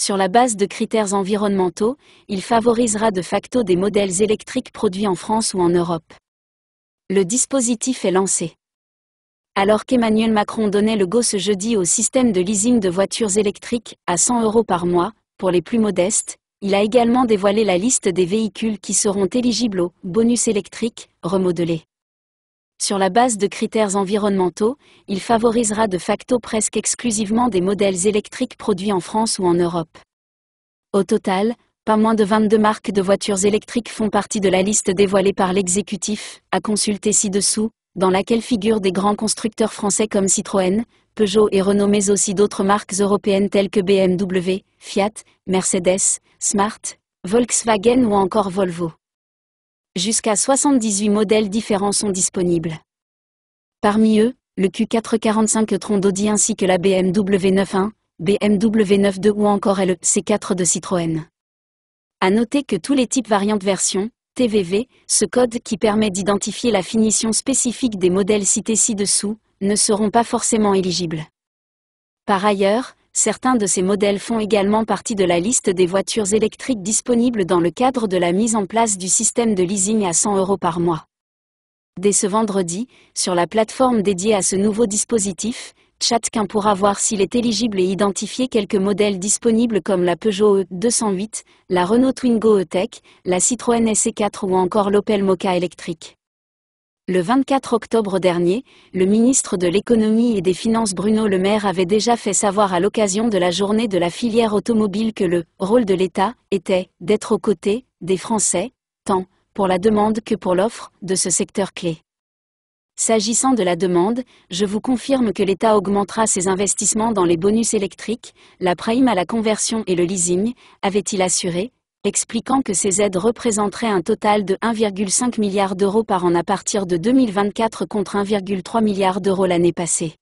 Sur la base de critères environnementaux, il favorisera de facto des modèles électriques produits en France ou en Europe. Le dispositif est lancé. Alors qu'Emmanuel Macron donnait le go ce jeudi au système de leasing de voitures électriques à 100 euros par mois, pour les plus modestes, il a également dévoilé la liste des véhicules qui seront éligibles au bonus électrique remodelé. Sur la base de critères environnementaux, il favorisera de facto presque exclusivement des modèles électriques produits en France ou en Europe. Au total, pas moins de 22 marques de voitures électriques font partie de la liste dévoilée par l'exécutif, à consulter ci-dessous, dans laquelle figurent des grands constructeurs français comme Citroën, Peugeot et renommé aussi d'autres marques européennes telles que BMW, Fiat, Mercedes, Smart, Volkswagen ou encore Volvo. Jusqu'à 78 modèles différents sont disponibles. Parmi eux, le Q445 tron d'Audi ainsi que la BMW 91, BMW 92 ou encore le C4 de Citroën. À noter que tous les types variantes version, TVV, ce code qui permet d'identifier la finition spécifique des modèles cités ci-dessous, ne seront pas forcément éligibles. Par ailleurs, certains de ces modèles font également partie de la liste des voitures électriques disponibles dans le cadre de la mise en place du système de leasing à 100 euros par mois. Dès ce vendredi, sur la plateforme dédiée à ce nouveau dispositif, Chatkin pourra voir s'il est éligible et identifier quelques modèles disponibles comme la Peugeot E208, la Renault Twingo E-Tech, la Citroën SE4 ou encore l'Opel Mocha électrique. Le 24 octobre dernier, le ministre de l'Économie et des Finances Bruno Le Maire avait déjà fait savoir à l'occasion de la journée de la filière automobile que le rôle de l'État était d'être aux côtés des Français, tant pour la demande que pour l'offre de ce secteur clé. S'agissant de la demande, je vous confirme que l'État augmentera ses investissements dans les bonus électriques, la prime à la conversion et le leasing, avait-il assuré, expliquant que ces aides représenteraient un total de 1,5 milliard d'euros par an à partir de 2024 contre 1,3 milliard d'euros l'année passée.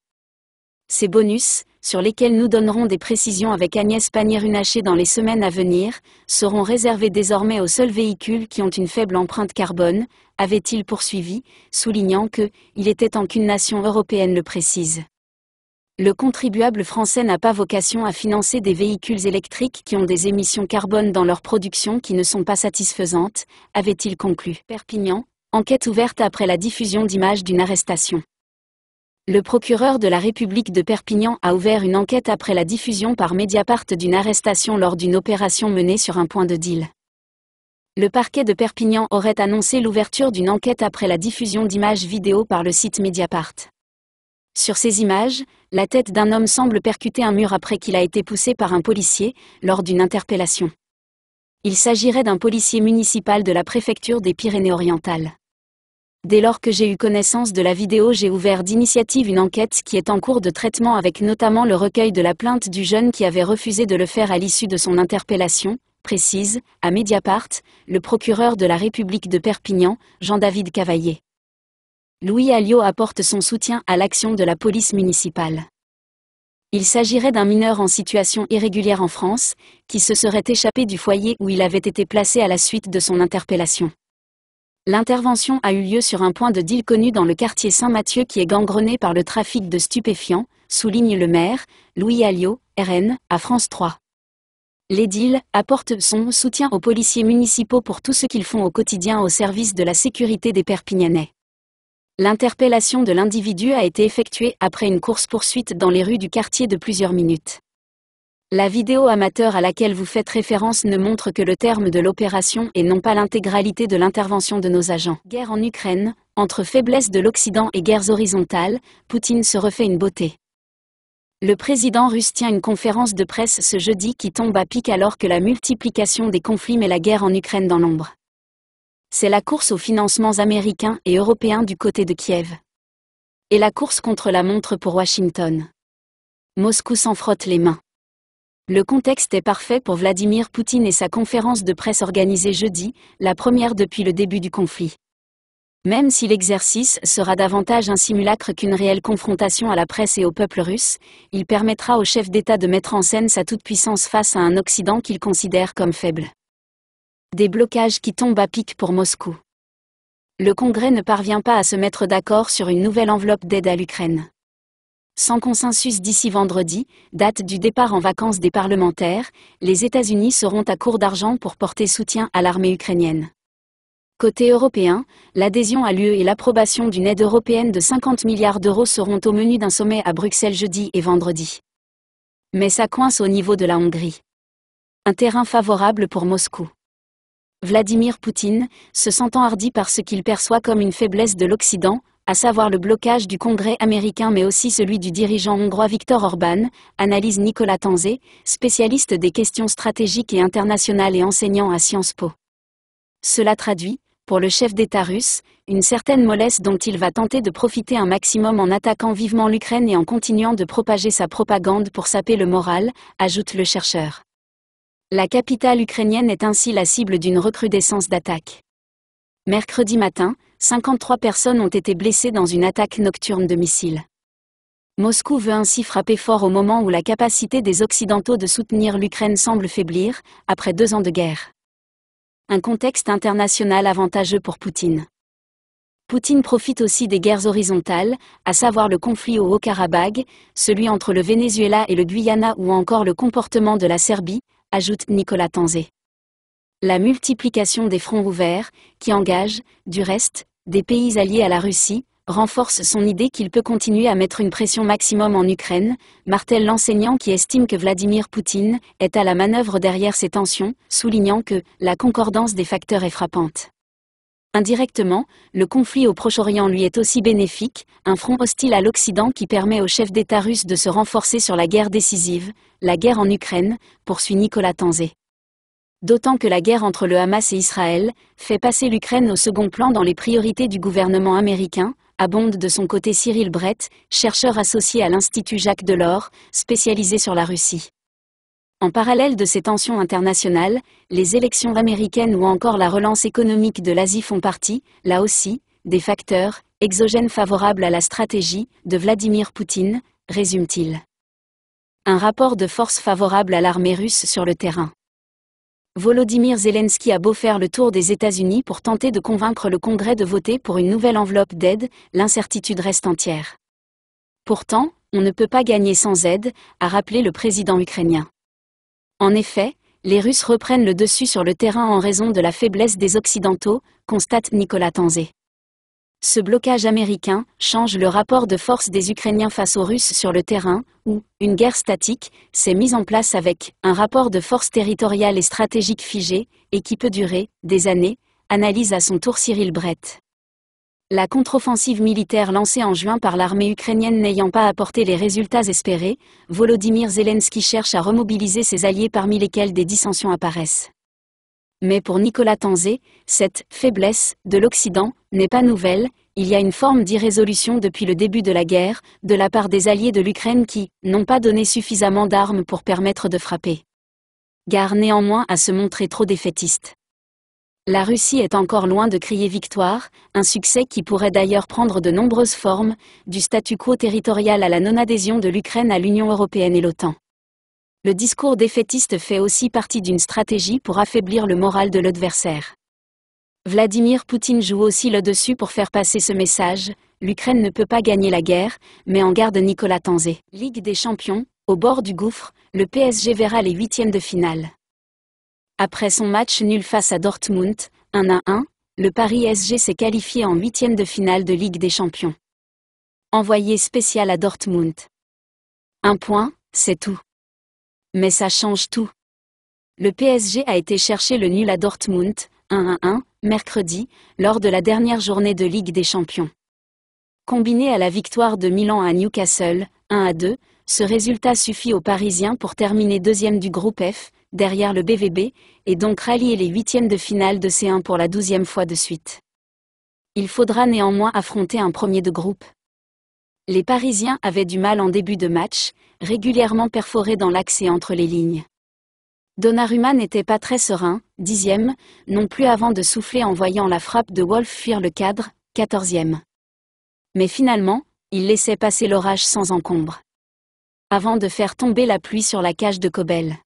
Ces bonus, sur lesquels nous donnerons des précisions avec Agnès Pannier-Runacher dans les semaines à venir, seront réservés désormais aux seuls véhicules qui ont une faible empreinte carbone, avait-il poursuivi, soulignant que, il était temps qu'une nation européenne le précise le contribuable français n'a pas vocation à financer des véhicules électriques qui ont des émissions carbone dans leur production qui ne sont pas satisfaisantes, avait-il conclu. Perpignan, enquête ouverte après la diffusion d'images d'une arrestation. Le procureur de la République de Perpignan a ouvert une enquête après la diffusion par Mediapart d'une arrestation lors d'une opération menée sur un point de deal. Le parquet de Perpignan aurait annoncé l'ouverture d'une enquête après la diffusion d'images vidéo par le site Mediapart. Sur ces images, la tête d'un homme semble percuter un mur après qu'il a été poussé par un policier, lors d'une interpellation. Il s'agirait d'un policier municipal de la préfecture des Pyrénées-Orientales. Dès lors que j'ai eu connaissance de la vidéo, j'ai ouvert d'initiative une enquête qui est en cours de traitement avec notamment le recueil de la plainte du jeune qui avait refusé de le faire à l'issue de son interpellation, précise, à Mediapart, le procureur de la République de Perpignan, Jean-David Cavaillé. Louis Alliot apporte son soutien à l'action de la police municipale. Il s'agirait d'un mineur en situation irrégulière en France, qui se serait échappé du foyer où il avait été placé à la suite de son interpellation. L'intervention a eu lieu sur un point de deal connu dans le quartier Saint-Mathieu qui est gangrené par le trafic de stupéfiants, souligne le maire, Louis Alliot, RN, à France 3. Les deals apportent son soutien aux policiers municipaux pour tout ce qu'ils font au quotidien au service de la sécurité des Perpignanais. L'interpellation de l'individu a été effectuée après une course-poursuite dans les rues du quartier de plusieurs minutes. La vidéo amateur à laquelle vous faites référence ne montre que le terme de l'opération et non pas l'intégralité de l'intervention de nos agents. Guerre en Ukraine, entre faiblesse de l'Occident et guerres horizontales, Poutine se refait une beauté. Le président russe tient une conférence de presse ce jeudi qui tombe à pic alors que la multiplication des conflits met la guerre en Ukraine dans l'ombre c'est la course aux financements américains et européens du côté de Kiev. Et la course contre la montre pour Washington. Moscou s'en frotte les mains. Le contexte est parfait pour Vladimir Poutine et sa conférence de presse organisée jeudi, la première depuis le début du conflit. Même si l'exercice sera davantage un simulacre qu'une réelle confrontation à la presse et au peuple russe, il permettra au chef d'État de mettre en scène sa toute-puissance face à un Occident qu'il considère comme faible. Des blocages qui tombent à pic pour Moscou. Le Congrès ne parvient pas à se mettre d'accord sur une nouvelle enveloppe d'aide à l'Ukraine. Sans consensus d'ici vendredi, date du départ en vacances des parlementaires, les États-Unis seront à court d'argent pour porter soutien à l'armée ukrainienne. Côté européen, l'adhésion à l'UE et l'approbation d'une aide européenne de 50 milliards d'euros seront au menu d'un sommet à Bruxelles jeudi et vendredi. Mais ça coince au niveau de la Hongrie. Un terrain favorable pour Moscou. Vladimir Poutine, se sentant hardi par ce qu'il perçoit comme une faiblesse de l'Occident, à savoir le blocage du Congrès américain mais aussi celui du dirigeant hongrois Viktor Orban, analyse Nicolas Tanzé, spécialiste des questions stratégiques et internationales et enseignant à Sciences Po. Cela traduit, pour le chef d'État russe, une certaine mollesse dont il va tenter de profiter un maximum en attaquant vivement l'Ukraine et en continuant de propager sa propagande pour saper le moral, ajoute le chercheur. La capitale ukrainienne est ainsi la cible d'une recrudescence d'attaques. Mercredi matin, 53 personnes ont été blessées dans une attaque nocturne de missiles. Moscou veut ainsi frapper fort au moment où la capacité des Occidentaux de soutenir l'Ukraine semble faiblir, après deux ans de guerre. Un contexte international avantageux pour Poutine. Poutine profite aussi des guerres horizontales, à savoir le conflit au Haut-Karabagh, celui entre le Venezuela et le Guyana ou encore le comportement de la Serbie, ajoute Nicolas Tanzé. La multiplication des fronts ouverts, qui engage, du reste, des pays alliés à la Russie, renforce son idée qu'il peut continuer à mettre une pression maximum en Ukraine, martèle l'enseignant qui estime que Vladimir Poutine est à la manœuvre derrière ces tensions, soulignant que la concordance des facteurs est frappante. Indirectement, le conflit au Proche-Orient lui est aussi bénéfique, un front hostile à l'Occident qui permet au chef d'État russe de se renforcer sur la guerre décisive, la guerre en Ukraine, poursuit Nicolas Tanzé. D'autant que la guerre entre le Hamas et Israël fait passer l'Ukraine au second plan dans les priorités du gouvernement américain, abonde de son côté Cyril Brett, chercheur associé à l'Institut Jacques Delors, spécialisé sur la Russie. En parallèle de ces tensions internationales, les élections américaines ou encore la relance économique de l'Asie font partie, là aussi, des facteurs exogènes favorables à la stratégie de Vladimir Poutine, résume-t-il. Un rapport de force favorable à l'armée russe sur le terrain. Volodymyr Zelensky a beau faire le tour des États-Unis pour tenter de convaincre le Congrès de voter pour une nouvelle enveloppe d'aide, l'incertitude reste entière. Pourtant, on ne peut pas gagner sans aide, a rappelé le président ukrainien. En effet, les Russes reprennent le dessus sur le terrain en raison de la faiblesse des Occidentaux, constate Nicolas Tanzé. Ce blocage américain change le rapport de force des Ukrainiens face aux Russes sur le terrain, où une guerre statique s'est mise en place avec un rapport de force territoriale et stratégique figé, et qui peut durer des années, analyse à son tour Cyril Brett. La contre-offensive militaire lancée en juin par l'armée ukrainienne n'ayant pas apporté les résultats espérés, Volodymyr Zelensky cherche à remobiliser ses alliés parmi lesquels des dissensions apparaissent. Mais pour Nicolas Tanzé, cette faiblesse de l'Occident n'est pas nouvelle, il y a une forme d'irrésolution depuis le début de la guerre, de la part des alliés de l'Ukraine qui n'ont pas donné suffisamment d'armes pour permettre de frapper. Gare néanmoins à se montrer trop défaitiste la Russie est encore loin de crier victoire, un succès qui pourrait d'ailleurs prendre de nombreuses formes, du statu quo territorial à la non-adhésion de l'Ukraine à l'Union européenne et l'OTAN. Le discours défaitiste fait aussi partie d'une stratégie pour affaiblir le moral de l'adversaire. Vladimir Poutine joue aussi le dessus pour faire passer ce message, l'Ukraine ne peut pas gagner la guerre, mais en garde Nicolas Tanzé. Ligue des champions, au bord du gouffre, le PSG verra les huitièmes de finale. Après son match nul face à Dortmund, 1 à 1, le Paris SG s'est qualifié en huitième de finale de Ligue des Champions. Envoyé spécial à Dortmund. Un point, c'est tout. Mais ça change tout. Le PSG a été chercher le nul à Dortmund, 1-1-1, mercredi, lors de la dernière journée de Ligue des Champions. Combiné à la victoire de Milan à Newcastle, 1 2, ce résultat suffit aux Parisiens pour terminer deuxième du groupe F, derrière le BVB, et donc rallier les huitièmes de finale de C1 pour la douzième fois de suite. Il faudra néanmoins affronter un premier de groupe. Les Parisiens avaient du mal en début de match, régulièrement perforés dans l'accès entre les lignes. Donnarumma n'était pas très serein, dixième, non plus avant de souffler en voyant la frappe de Wolf fuir le cadre, quatorzième. Mais finalement, il laissait passer l'orage sans encombre. Avant de faire tomber la pluie sur la cage de Kobel.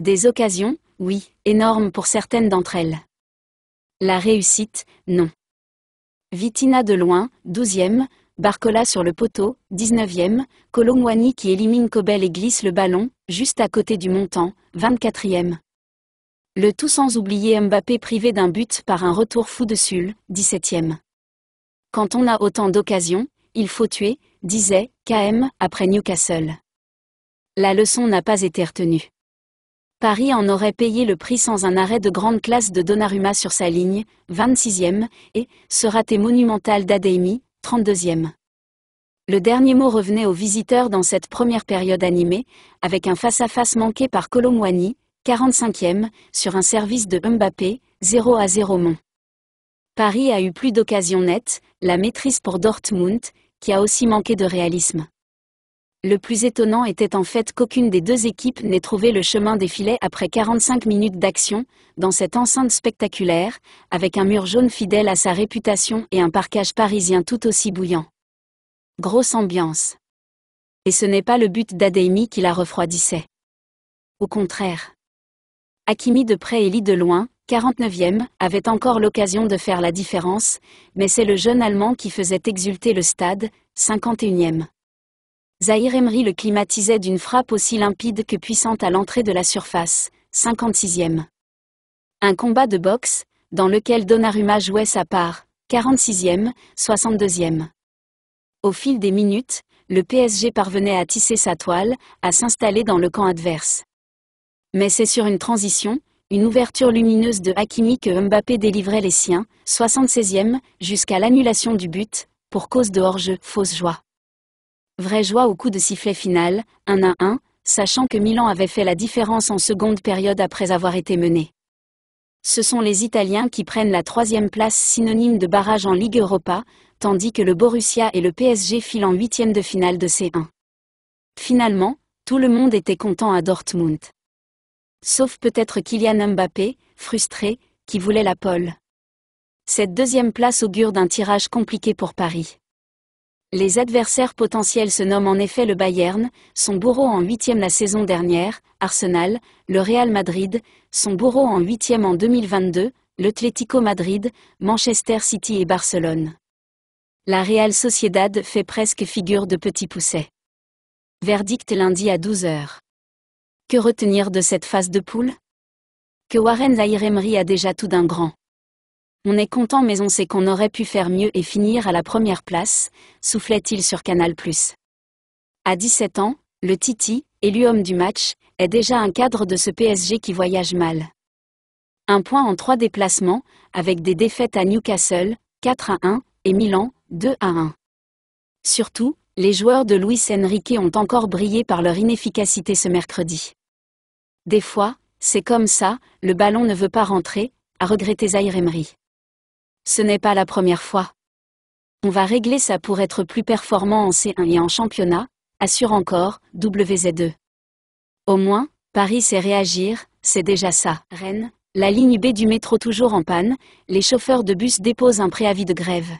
Des occasions, oui, énormes pour certaines d'entre elles. La réussite, non. Vitina de loin, 12e, Barcola sur le poteau, 19e, Colomwani qui élimine Cobel et glisse le ballon, juste à côté du montant, 24e. Le tout sans oublier Mbappé privé d'un but par un retour fou de Sul, 17e. Quand on a autant d'occasions, il faut tuer, disait KM après Newcastle. La leçon n'a pas été retenue. Paris en aurait payé le prix sans un arrêt de grande classe de Donnarumma sur sa ligne, 26e, et ce raté monumental d'Ademi, 32e. Le dernier mot revenait aux visiteurs dans cette première période animée, avec un face-à-face manqué par Colomwani, 45e, sur un service de Mbappé, 0 à 0 Mont. Paris a eu plus d'occasions nettes, la maîtrise pour Dortmund, qui a aussi manqué de réalisme le plus étonnant était en fait qu'aucune des deux équipes n'ait trouvé le chemin des filets après 45 minutes d'action, dans cette enceinte spectaculaire, avec un mur jaune fidèle à sa réputation et un parquage parisien tout aussi bouillant. Grosse ambiance. Et ce n'est pas le but d'Ademi qui la refroidissait. Au contraire. Hakimi de près et Lee de loin, 49e, avait encore l'occasion de faire la différence, mais c'est le jeune Allemand qui faisait exulter le stade, 51e. Zahir Emery le climatisait d'une frappe aussi limpide que puissante à l'entrée de la surface, 56e. Un combat de boxe, dans lequel Donnarumma jouait sa part, 46e, 62e. Au fil des minutes, le PSG parvenait à tisser sa toile, à s'installer dans le camp adverse. Mais c'est sur une transition, une ouverture lumineuse de Hakimi que Mbappé délivrait les siens, 76e, jusqu'à l'annulation du but, pour cause de hors-jeu, fausse joie. Vraie joie au coup de sifflet final, 1 à 1, sachant que Milan avait fait la différence en seconde période après avoir été mené. Ce sont les Italiens qui prennent la troisième place synonyme de barrage en Ligue Europa, tandis que le Borussia et le PSG filent en huitième de finale de C1. Finalement, tout le monde était content à Dortmund. Sauf peut-être Kylian Mbappé, frustré, qui voulait la pole. Cette deuxième place augure d'un tirage compliqué pour Paris. Les adversaires potentiels se nomment en effet le Bayern, son bourreau en huitième la saison dernière, Arsenal, le Real Madrid, son bourreau en huitième en 2022, l'Atlético Madrid, Manchester City et Barcelone. La Real Sociedad fait presque figure de petit pousset. Verdict lundi à 12h. Que retenir de cette phase de poule Que Warren Zaïre a déjà tout d'un grand. On est content mais on sait qu'on aurait pu faire mieux et finir à la première place, soufflait-il sur Canal+. À 17 ans, le Titi, élu homme du match, est déjà un cadre de ce PSG qui voyage mal. Un point en trois déplacements, avec des défaites à Newcastle, 4 à 1, et Milan, 2 à 1. Surtout, les joueurs de Luis Enrique ont encore brillé par leur inefficacité ce mercredi. Des fois, c'est comme ça, le ballon ne veut pas rentrer, a regretté Zaire Emery. Ce n'est pas la première fois. On va régler ça pour être plus performant en C1 et en championnat, assure encore WZ2. E. Au moins, Paris sait réagir, c'est déjà ça. Rennes, la ligne B du métro toujours en panne, les chauffeurs de bus déposent un préavis de grève.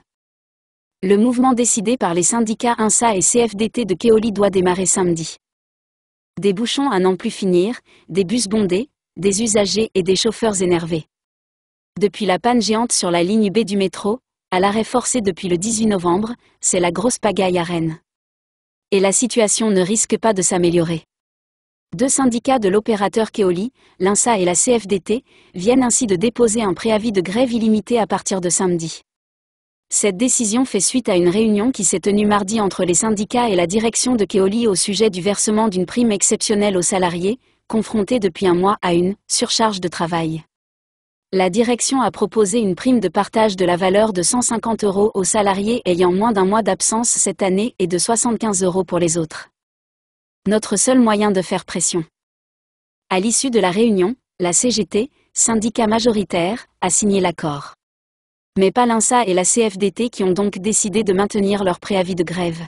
Le mouvement décidé par les syndicats INSA et CFDT de Keoli doit démarrer samedi. Des bouchons à n'en plus finir, des bus bondés, des usagers et des chauffeurs énervés. Depuis la panne géante sur la ligne B du métro, à l'arrêt forcé depuis le 18 novembre, c'est la grosse pagaille à Rennes. Et la situation ne risque pas de s'améliorer. Deux syndicats de l'opérateur Keoli, l'INSA et la CFDT, viennent ainsi de déposer un préavis de grève illimité à partir de samedi. Cette décision fait suite à une réunion qui s'est tenue mardi entre les syndicats et la direction de Keoli au sujet du versement d'une prime exceptionnelle aux salariés, confrontés depuis un mois à une surcharge de travail la direction a proposé une prime de partage de la valeur de 150 euros aux salariés ayant moins d'un mois d'absence cette année et de 75 euros pour les autres. Notre seul moyen de faire pression. À l'issue de la réunion, la CGT, syndicat majoritaire, a signé l'accord. Mais pas l'INSA et la CFDT qui ont donc décidé de maintenir leur préavis de grève.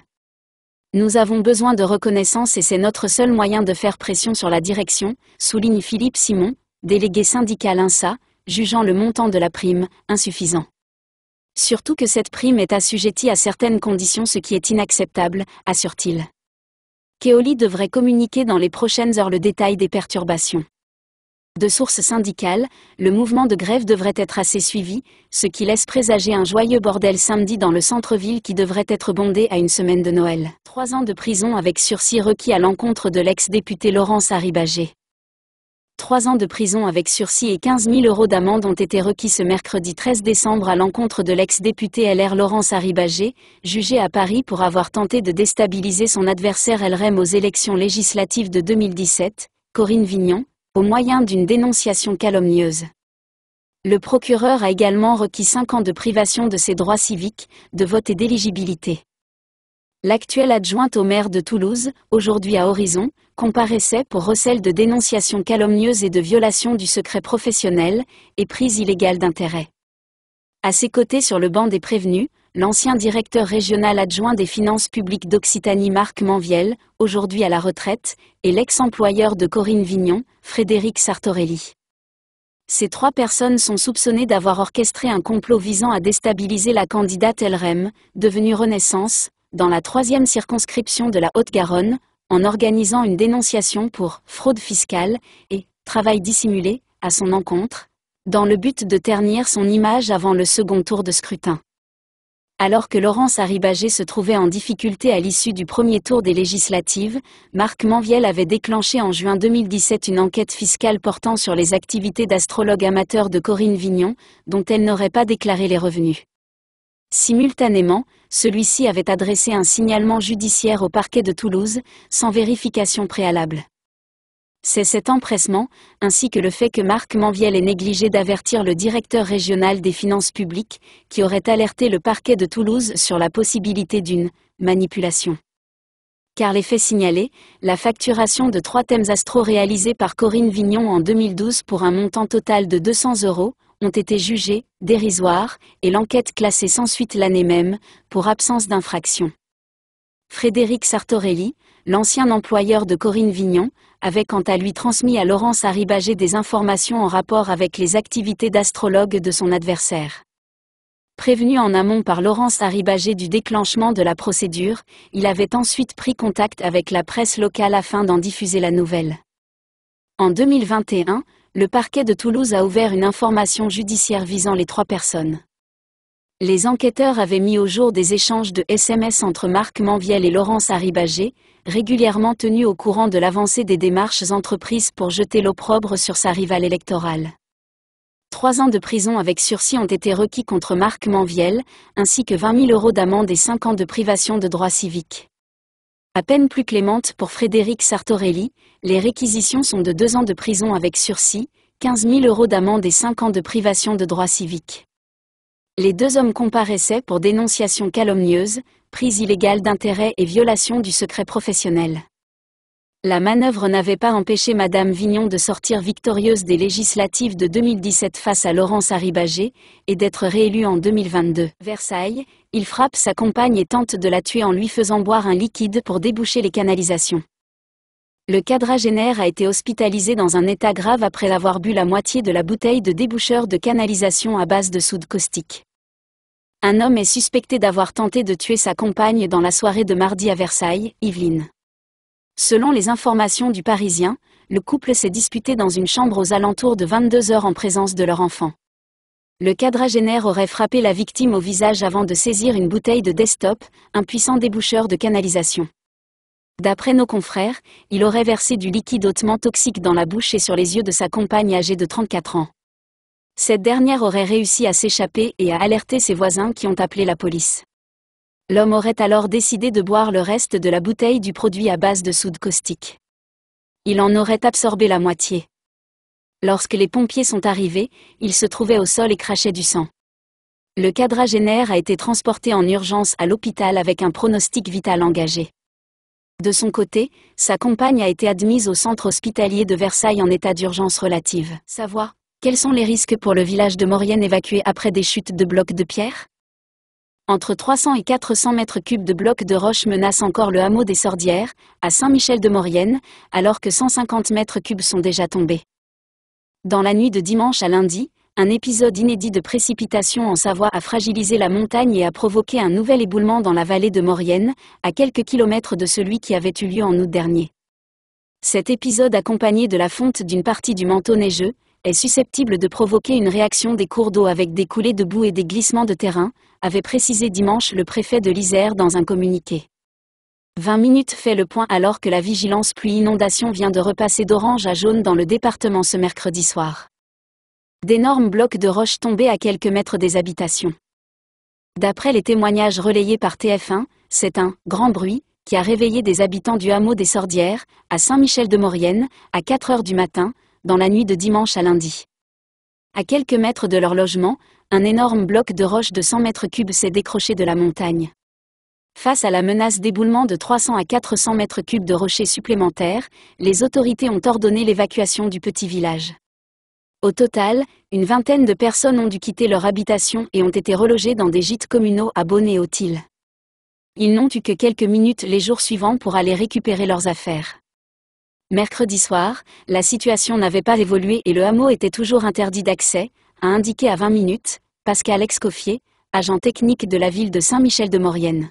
Nous avons besoin de reconnaissance et c'est notre seul moyen de faire pression sur la direction, souligne Philippe Simon, délégué syndical INSA, jugeant le montant de la prime insuffisant. Surtout que cette prime est assujettie à certaines conditions ce qui est inacceptable, assure-t-il. Keoli devrait communiquer dans les prochaines heures le détail des perturbations. De sources syndicales, le mouvement de grève devrait être assez suivi, ce qui laisse présager un joyeux bordel samedi dans le centre-ville qui devrait être bondé à une semaine de Noël. Trois ans de prison avec sursis requis à l'encontre de l'ex-député Laurence Haribagé. Trois ans de prison avec sursis et 15 000 euros d'amende ont été requis ce mercredi 13 décembre à l'encontre de l'ex-député LR Laurence Arribagé, jugé à Paris pour avoir tenté de déstabiliser son adversaire LREM aux élections législatives de 2017, Corinne Vignon, au moyen d'une dénonciation calomnieuse. Le procureur a également requis cinq ans de privation de ses droits civiques, de vote et d'éligibilité. L'actuelle adjointe au maire de Toulouse, aujourd'hui à Horizon, comparaissait pour recel de dénonciations calomnieuses et de violation du secret professionnel, et prise illégale d'intérêt. À ses côtés sur le banc des prévenus, l'ancien directeur régional adjoint des finances publiques d'Occitanie Marc Manviel, aujourd'hui à la retraite, et l'ex-employeur de Corinne Vignon, Frédéric Sartorelli. Ces trois personnes sont soupçonnées d'avoir orchestré un complot visant à déstabiliser la candidate LREM, devenue Renaissance, dans la troisième circonscription de la Haute-Garonne, en organisant une dénonciation pour fraude fiscale et travail dissimulé à son encontre, dans le but de ternir son image avant le second tour de scrutin. Alors que Laurence Arribagé se trouvait en difficulté à l'issue du premier tour des législatives, Marc Manviel avait déclenché en juin 2017 une enquête fiscale portant sur les activités d'astrologue amateur de Corinne Vignon, dont elle n'aurait pas déclaré les revenus. Simultanément, celui-ci avait adressé un signalement judiciaire au parquet de Toulouse, sans vérification préalable. C'est cet empressement, ainsi que le fait que Marc Manviel ait négligé d'avertir le directeur régional des finances publiques, qui aurait alerté le parquet de Toulouse sur la possibilité d'une manipulation. Car les faits signalés, la facturation de trois thèmes astro réalisés par Corinne Vignon en 2012 pour un montant total de 200 euros, ont été jugés dérisoires et l'enquête classée sans suite l'année même pour absence d'infraction. Frédéric Sartorelli, l'ancien employeur de Corinne Vignon, avait quant à lui transmis à Laurence Arribagé des informations en rapport avec les activités d'astrologue de son adversaire. Prévenu en amont par Laurence Arribagé du déclenchement de la procédure, il avait ensuite pris contact avec la presse locale afin d'en diffuser la nouvelle. En 2021, le parquet de Toulouse a ouvert une information judiciaire visant les trois personnes. Les enquêteurs avaient mis au jour des échanges de SMS entre Marc Manviel et Laurence Arribagé, régulièrement tenus au courant de l'avancée des démarches entreprises pour jeter l'opprobre sur sa rivale électorale. Trois ans de prison avec sursis ont été requis contre Marc Manviel, ainsi que 20 000 euros d'amende et cinq ans de privation de droits civiques. À peine plus clémente pour Frédéric Sartorelli, les réquisitions sont de deux ans de prison avec sursis, 15 000 euros d'amende et cinq ans de privation de droits civiques. Les deux hommes comparaissaient pour dénonciation calomnieuse, prise illégale d'intérêt et violation du secret professionnel. La manœuvre n'avait pas empêché Madame Vignon de sortir victorieuse des législatives de 2017 face à Laurence Arribagé, et d'être réélue en 2022. Versailles, il frappe sa compagne et tente de la tuer en lui faisant boire un liquide pour déboucher les canalisations. Le quadragénaire a été hospitalisé dans un état grave après avoir bu la moitié de la bouteille de déboucheur de canalisation à base de soude caustique. Un homme est suspecté d'avoir tenté de tuer sa compagne dans la soirée de mardi à Versailles, Yveline. Selon les informations du Parisien, le couple s'est disputé dans une chambre aux alentours de 22 heures en présence de leur enfant. Le quadragénaire aurait frappé la victime au visage avant de saisir une bouteille de desktop, un puissant déboucheur de canalisation. D'après nos confrères, il aurait versé du liquide hautement toxique dans la bouche et sur les yeux de sa compagne âgée de 34 ans. Cette dernière aurait réussi à s'échapper et à alerter ses voisins qui ont appelé la police. L'homme aurait alors décidé de boire le reste de la bouteille du produit à base de soude caustique. Il en aurait absorbé la moitié. Lorsque les pompiers sont arrivés, il se trouvait au sol et crachait du sang. Le quadragénaire a été transporté en urgence à l'hôpital avec un pronostic vital engagé. De son côté, sa compagne a été admise au centre hospitalier de Versailles en état d'urgence relative. Savoir quels sont les risques pour le village de Maurienne évacué après des chutes de blocs de pierre entre 300 et 400 mètres cubes de blocs de roche menacent encore le hameau des Sordières, à Saint-Michel-de-Maurienne, alors que 150 mètres cubes sont déjà tombés. Dans la nuit de dimanche à lundi, un épisode inédit de précipitation en Savoie a fragilisé la montagne et a provoqué un nouvel éboulement dans la vallée de Maurienne, à quelques kilomètres de celui qui avait eu lieu en août dernier. Cet épisode accompagné de la fonte d'une partie du manteau neigeux, est susceptible de provoquer une réaction des cours d'eau avec des coulées de boue et des glissements de terrain, avait précisé dimanche le préfet de l'Isère dans un communiqué. 20 minutes fait le point alors que la vigilance pluie-inondation vient de repasser d'orange à jaune dans le département ce mercredi soir. D'énormes blocs de roches tombés à quelques mètres des habitations. D'après les témoignages relayés par TF1, c'est un grand bruit qui a réveillé des habitants du hameau des Sordières, à Saint-Michel-de-Maurienne, à 4 heures du matin, dans la nuit de dimanche à lundi. À quelques mètres de leur logement, un énorme bloc de roche de 100 mètres cubes s'est décroché de la montagne. Face à la menace d'éboulement de 300 à 400 mètres cubes de rochers supplémentaires, les autorités ont ordonné l'évacuation du petit village. Au total, une vingtaine de personnes ont dû quitter leur habitation et ont été relogées dans des gîtes communaux à Beaune et Ils n'ont eu que quelques minutes les jours suivants pour aller récupérer leurs affaires. Mercredi soir, la situation n'avait pas évolué et le hameau était toujours interdit d'accès, a indiqué à 20 minutes, Pascal Excoffier, agent technique de la ville de Saint-Michel-de-Maurienne.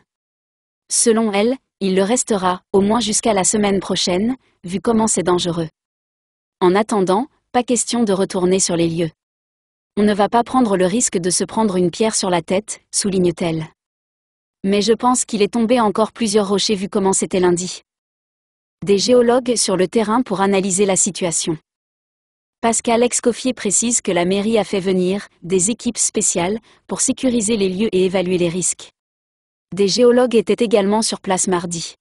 Selon elle, il le restera, au moins jusqu'à la semaine prochaine, vu comment c'est dangereux. En attendant, pas question de retourner sur les lieux. On ne va pas prendre le risque de se prendre une pierre sur la tête, souligne-t-elle. Mais je pense qu'il est tombé encore plusieurs rochers vu comment c'était lundi des géologues sur le terrain pour analyser la situation. Pascal Excoffier précise que la mairie a fait venir des équipes spéciales pour sécuriser les lieux et évaluer les risques. Des géologues étaient également sur place mardi.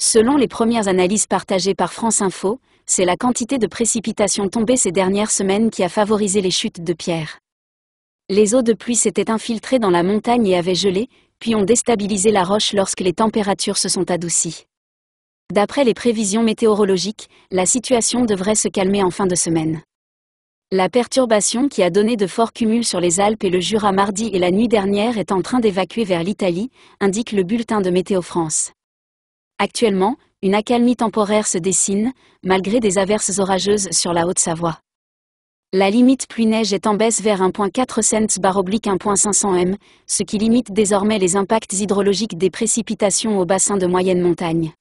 Selon les premières analyses partagées par France Info, c'est la quantité de précipitations tombées ces dernières semaines qui a favorisé les chutes de pierres. Les eaux de pluie s'étaient infiltrées dans la montagne et avaient gelé, puis ont déstabilisé la roche lorsque les températures se sont adoucies. D'après les prévisions météorologiques, la situation devrait se calmer en fin de semaine. La perturbation qui a donné de forts cumuls sur les Alpes et le Jura mardi et la nuit dernière est en train d'évacuer vers l'Italie, indique le bulletin de Météo France. Actuellement, une accalmie temporaire se dessine, malgré des averses orageuses sur la Haute-Savoie. La limite pluie-neige est en baisse vers 1.4 cents bar 1.500 m, ce qui limite désormais les impacts hydrologiques des précipitations au bassin de moyenne montagne.